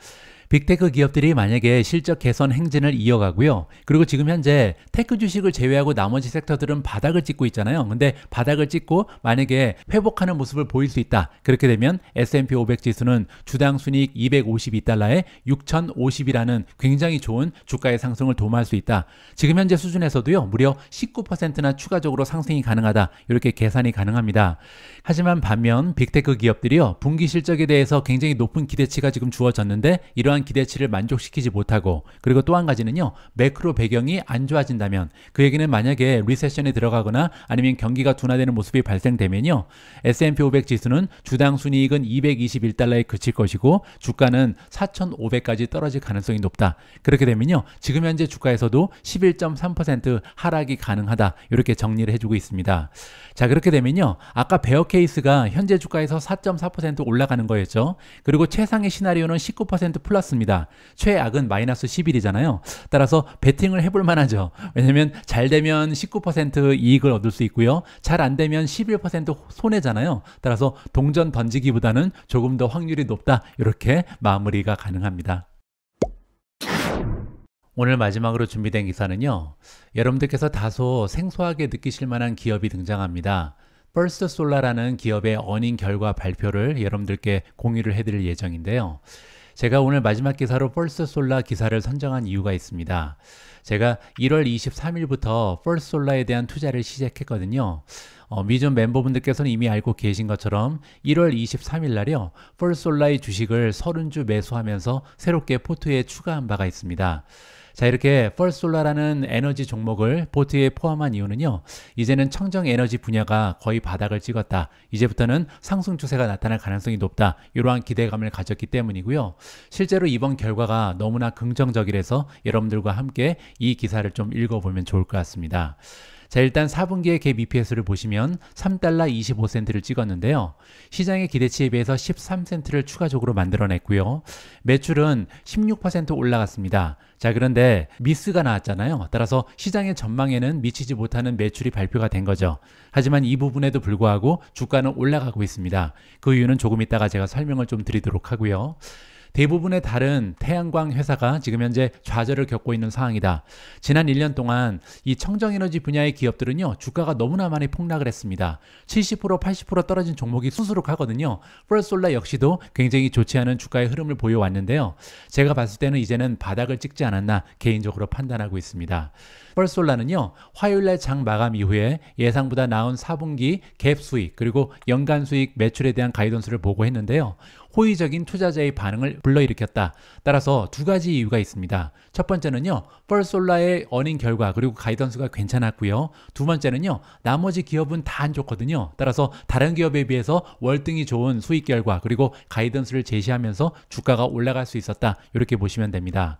빅테크 기업들이 만약에 실적 개선 행진을 이어가고요. 그리고 지금 현재 테크 주식을 제외하고 나머지 섹터들은 바닥을 찍고 있잖아요. 근데 바닥을 찍고 만약에 회복하는 모습을 보일 수 있다. 그렇게 되면 S&P 500 지수는 주당 순이익 252달러에 6,050이라는 굉장히 좋은 주가의 상승을 도모할 수 있다. 지금 현재 수준에서도요. 무려 19%나 추가적으로 상승이 가능하다. 이렇게 계산이 가능합니다. 하지만 반면 빅테크 기업들이요. 분기 실적에 대해서 굉장히 높은 기대치가 지금 주어졌는데 이러한 그러한 기대치를 만족시키지 못하고 그리고 또 한 가지는요. 매크로 배경이 안 좋아진다면 그 얘기는 만약에 리세션에 들어가거나 아니면 경기가 둔화되는 모습이 발생되면요. S&P 500 지수는 주당 순이익은 221달러에 그칠 것이고 주가는 4,500까지 떨어질 가능성이 높다. 그렇게 되면요. 지금 현재 주가에서도 11.3% 하락이 가능하다. 이렇게 정리를 해주고 있습니다. 자, 그렇게 되면요. 아까 베어 케이스가 현재 주가에서 4.4% 올라가는 거였죠. 그리고 최상의 시나리오는 19% 플러스 올랐습니다. 최악은 마이너스 11이잖아요. 따라서 베팅을 해볼 만하죠. 왜냐면 잘 되면 19% 이익을 얻을 수 있고요. 잘 안 되면 11% 손해잖아요. 따라서 동전 던지기보다는 조금 더 확률이 높다. 이렇게 마무리가 가능합니다. 오늘 마지막으로 준비된 기사는요. 여러분들께서 다소 생소하게 느끼실 만한 기업이 등장합니다. 퍼스트 솔라라는 기업의 어닝 결과 발표를 여러분들께 공유를 해드릴 예정인데요. 제가 오늘 마지막 기사로 펄스솔라 기사를 선정한 이유가 있습니다. 제가 1월 23일부터 펄스솔라에 대한 투자를 시작했거든요. 어, 미존 멤버분들께서는 이미 알고 계신 것처럼 1월 23일 날요. 펄스솔라의 주식을 30주 매수하면서 새롭게 포트에 추가한 바가 있습니다. 자, 이렇게 펄솔라라는 에너지 종목을 포트에 포함한 이유는요. 이제는 청정 에너지 분야가 거의 바닥을 찍었다. 이제부터는 상승 추세가 나타날 가능성이 높다. 이러한 기대감을 가졌기 때문이고요. 실제로 이번 결과가 너무나 긍정적이라서 여러분들과 함께 이 기사를 좀 읽어보면 좋을 것 같습니다. 자, 일단 4분기의 갭 EPS를 보시면 3달러 25센트를 찍었는데요. 시장의 기대치에 비해서 13센트를 추가적으로 만들어냈고요. 매출은 16% 올라갔습니다. 자, 그런데 미스가 나왔잖아요. 따라서 시장의 전망에는 미치지 못하는 매출이 발표가 된 거죠. 하지만 이 부분에도 불구하고 주가는 올라가고 있습니다. 그 이유는 조금 이따가 제가 설명을 좀 드리도록 하고요. 대부분의 다른 태양광 회사가 지금 현재 좌절을 겪고 있는 상황이다. 지난 1년 동안 이 청정에너지 분야의 기업들은요, 주가가 너무나 많이 폭락을 했습니다. 70% 80% 떨어진 종목이 수수룩하거든요. 프레솔라 역시도 굉장히 좋지 않은 주가의 흐름을 보여왔는데요. 제가 봤을 때는 이제는 바닥을 찍지 않았나 개인적으로 판단하고 있습니다. 펄솔라는요. 화요일 날 장 마감 이후에 예상보다 나온 4분기 갭 수익 그리고 연간 수익 매출에 대한 가이던스를 보고했는데요. 호의적인 투자자의 반응을 불러일으켰다. 따라서 두 가지 이유가 있습니다. 첫 번째는요. 펄솔라의 어닝 결과 그리고 가이던스가 괜찮았고요. 두 번째는요. 나머지 기업은 다 안 좋거든요. 따라서 다른 기업에 비해서 월등히 좋은 수익 결과 그리고 가이던스를 제시하면서 주가가 올라갈 수 있었다. 이렇게 보시면 됩니다.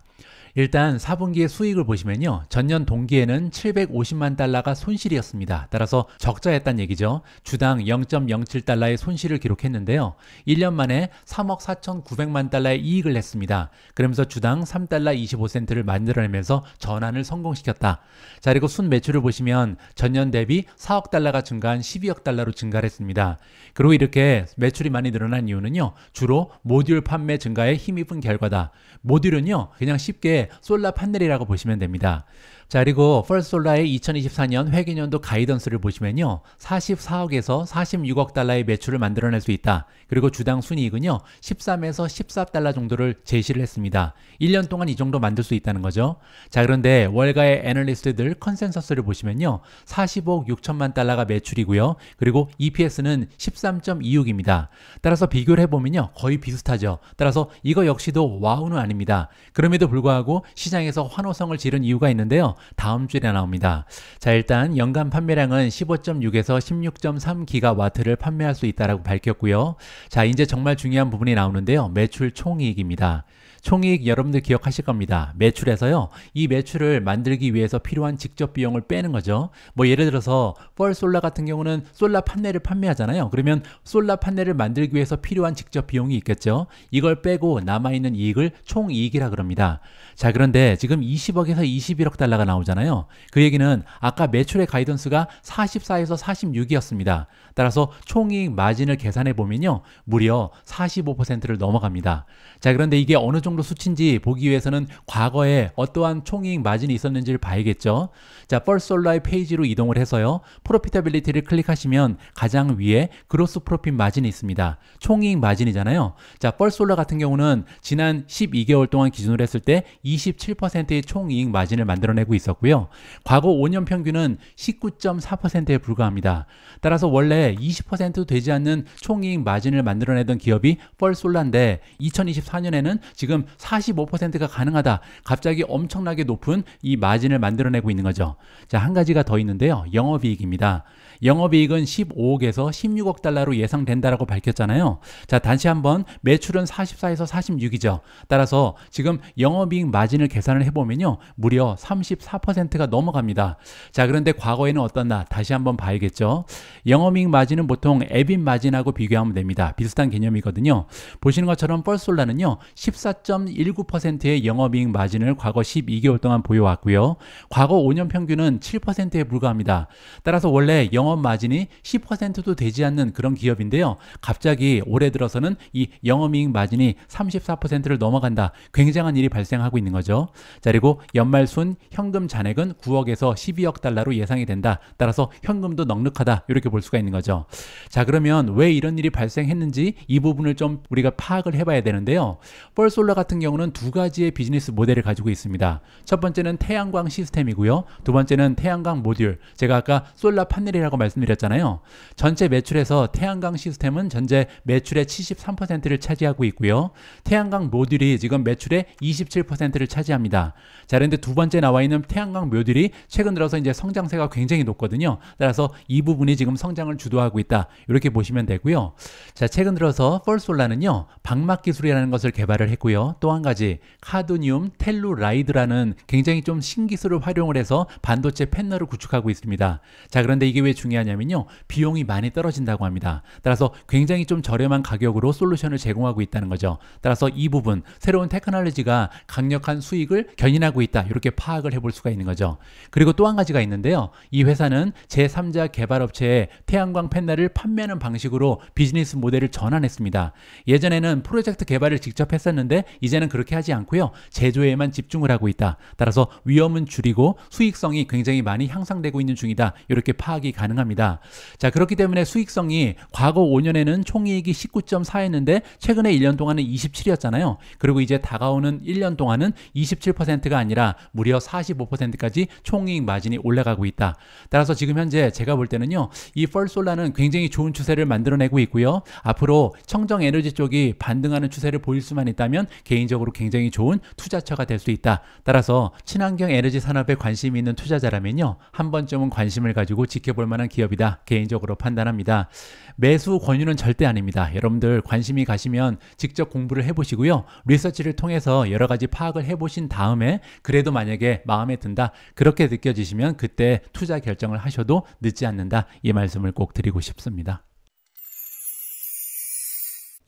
일단 4분기의 수익을 보시면요. 전년 동 동기에는 750만 달러가 손실이었습니다. 따라서 적자였단 얘기죠. 주당 0.07달러의 손실을 기록했는데요. 1년 만에 3억 4,900만 달러의 이익을 냈습니다. 그러면서 주당 3달러 25센트를 만들어내면서 전환을 성공시켰다. 자, 그리고 순 매출을 보시면 전년 대비 4억 달러가 증가한 12억 달러로 증가했습니다. 그리고 이렇게 매출이 많이 늘어난 이유는요. 주로 모듈 판매 증가에 힘입은 결과다. 모듈은요. 그냥 쉽게 솔라 판넬이라고 보시면 됩니다. 자, 그리고 펄솔라의 2024년 회계년도 가이던스를 보시면요. 44억에서 46억 달러의 매출을 만들어낼 수 있다. 그리고 주당 순이익은요. 13에서 14달러 정도를 제시를 했습니다. 1년 동안 이 정도 만들 수 있다는 거죠. 자, 그런데 월가의 애널리스트들 컨센서스를 보시면요. 45억 6천만 달러가 매출이고요. 그리고 EPS는 13.26입니다. 따라서 비교를 해보면요. 거의 비슷하죠. 따라서 이거 역시도 와우는 아닙니다. 그럼에도 불구하고 시장에서 환호성을 지른 이유가 있는데요. 다음 주에 나옵니다. 자 일단 연간 판매량은 15.6에서 16.3기가와트를 판매할 수있다고 밝혔고요. 자 이제 정말 중요한 부분이 나오는데요. 매출 총이익입니다. 총이익 여러분들 기억하실 겁니다. 매출에서요. 이 매출을 만들기 위해서 필요한 직접 비용을 빼는 거죠. 뭐 예를 들어서 펄솔라 같은 경우는 솔라 판넬을 판매하잖아요. 그러면 솔라 판넬을 만들기 위해서 필요한 직접 비용이 있겠죠. 이걸 빼고 남아있는 이익을 총이익이라 그럽니다. 자 그런데 지금 20억에서 21억 달러가 나오잖아요. 그 얘기는 아까 매출의 가이던스가 44에서 46이었습니다. 따라서 총이익 마진을 계산해 보면요. 무려 45%를 넘어갑니다. 자 그런데 이게 어느 정도 정도 수치인지 보기 위해서는 과거에 어떠한 총이익 마진이 있었는지를 봐야겠죠. 자, 펄솔라의 페이지로 이동을 해서요. 프로피터빌리티를 클릭하시면 가장 위에 그로스 프로핏 마진이 있습니다. 총이익 마진이잖아요. 자, 펄솔라 같은 경우는 지난 12개월 동안 기준으로 했을 때 27%의 총이익 마진을 만들어내고 있었고요. 과거 5년 평균은 19.4%에 불과합니다. 따라서 원래 20% 되지 않는 총이익 마진을 만들어내던 기업이 펄솔라인데 2024년에는 지금 지금 45%가 가능하다. 갑자기 엄청나게 높은 이 마진을 만들어내고 있는 거죠. 자, 한 가지가 더 있는데요. 영업이익입니다. 영업이익은 15억에서 16억 달러로 예상된다라고 밝혔잖아요. 자, 다시 한번 매출은 44에서 46이죠. 따라서 지금 영업이익 마진을 계산을 해보면요. 무려 34%가 넘어갑니다. 자, 그런데 과거에는 어떻나 다시 한번 봐야겠죠. 영업이익 마진은 보통 에빗 마진하고 비교하면 됩니다. 비슷한 개념이거든요. 보시는 것처럼 펄솔라는요. 14.19%의 영업이익 마진을 과거 12개월 동안 보여왔고요. 과거 5년 평균은 7%에 불과합니다. 따라서 원래 영업 영업 마진이 10%도 되지 않는 그런 기업인데요. 갑자기 올해 들어서는 이 영업이익 마진이 34%를 넘어간다. 굉장한 일이 발생하고 있는 거죠. 자, 그리고 연말 순 현금 잔액은 9억에서 12억 달러로 예상이 된다. 따라서 현금도 넉넉하다. 이렇게 볼 수가 있는 거죠. 자, 그러면 왜 이런 일이 발생했는지 이 부분을 좀 우리가 파악을 해봐야 되는데요. 뻘솔라 같은 경우는 두 가지의 비즈니스 모델을 가지고 있습니다. 첫 번째는 태양광 시스템이고요. 두 번째는 태양광 모듈. 제가 아까 솔라 판넬이라고 말씀드렸잖아요. 전체 매출에서 태양광 시스템은 전체 매출의 73%를 차지하고 있고요. 태양광 모듈이 지금 매출의 27%를 차지합니다. 자, 그런데 두 번째 나와 있는 태양광 모듈이 최근 들어서 이제 성장세가 굉장히 높거든요. 따라서 이 부분이 지금 성장을 주도하고 있다. 이렇게 보시면 되고요. 자, 최근 들어서 펄솔라는요. 방막 기술이라는 것을 개발을 했고요. 또 한 가지 카드뮴 텔루라이드라는 굉장히 좀 신기술을 활용을 해서 반도체 패널을 구축하고 있습니다. 자, 그런데 이게 왜 중요한가? 중요하냐면요. 비용이 많이 떨어진다고 합니다. 따라서 굉장히 좀 저렴한 가격으로 솔루션을 제공하고 있다는 거죠. 따라서 이 부분, 새로운 테크놀로지가 강력한 수익을 견인하고 있다. 이렇게 파악을 해볼 수가 있는 거죠. 그리고 또 한 가지가 있는데요. 이 회사는 제3자 개발업체에 태양광 패널을 판매하는 방식으로 비즈니스 모델을 전환했습니다. 예전에는 프로젝트 개발을 직접 했었는데 이제는 그렇게 하지 않고요. 제조에만 집중을 하고 있다. 따라서 위험은 줄이고 수익성이 굉장히 많이 향상되고 있는 중이다. 이렇게 파악이 가능합니다. 가능합니다. 자, 그렇기 때문에 수익성이 과거 5년에는 총이익이 19.4였는데 최근에 1년 동안은 27이었잖아요. 그리고 이제 다가오는 1년 동안은 27%가 아니라 무려 45%까지 총이익 마진이 올라가고 있다. 따라서 지금 현재 제가 볼 때는요. 이 펄솔라는 굉장히 좋은 추세를 만들어내고 있고요. 앞으로 청정 에너지 쪽이 반등하는 추세를 보일 수만 있다면 개인적으로 굉장히 좋은 투자처가 될 수 있다. 따라서 친환경 에너지 산업에 관심이 있는 투자자라면요. 한 번쯤은 관심을 가지고 지켜볼 만한 만한 기업이다 개인적으로 판단합니다. 매수 권유는 절대 아닙니다. 여러분들 관심이 가시면 직접 공부를 해보시고요. 리서치를 통해서 여러 가지 파악을 해보신 다음에 그래도 만약에 마음에 든다 그렇게 느껴지시면 그때 투자 결정을 하셔도 늦지 않는다 이 말씀을 꼭 드리고 싶습니다.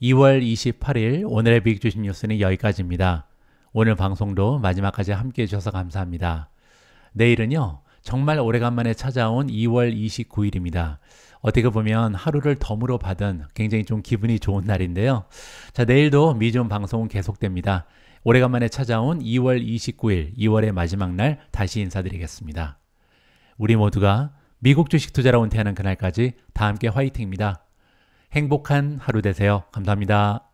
2월 28일 오늘의 빅 주식 뉴스는 여기까지입니다. 오늘 방송도 마지막까지 함께해 주셔서 감사합니다. 내일은요. 정말 오래간만에 찾아온 2월 29일입니다. 어떻게 보면 하루를 덤으로 받은 굉장히 좀 기분이 좋은 날인데요. 자, 내일도 미디움 방송은 계속됩니다. 오래간만에 찾아온 2월 29일, 2월의 마지막 날 다시 인사드리겠습니다. 우리 모두가 미국 주식 투자로 은퇴하는 그날까지 다 함께 화이팅입니다. 행복한 하루 되세요. 감사합니다.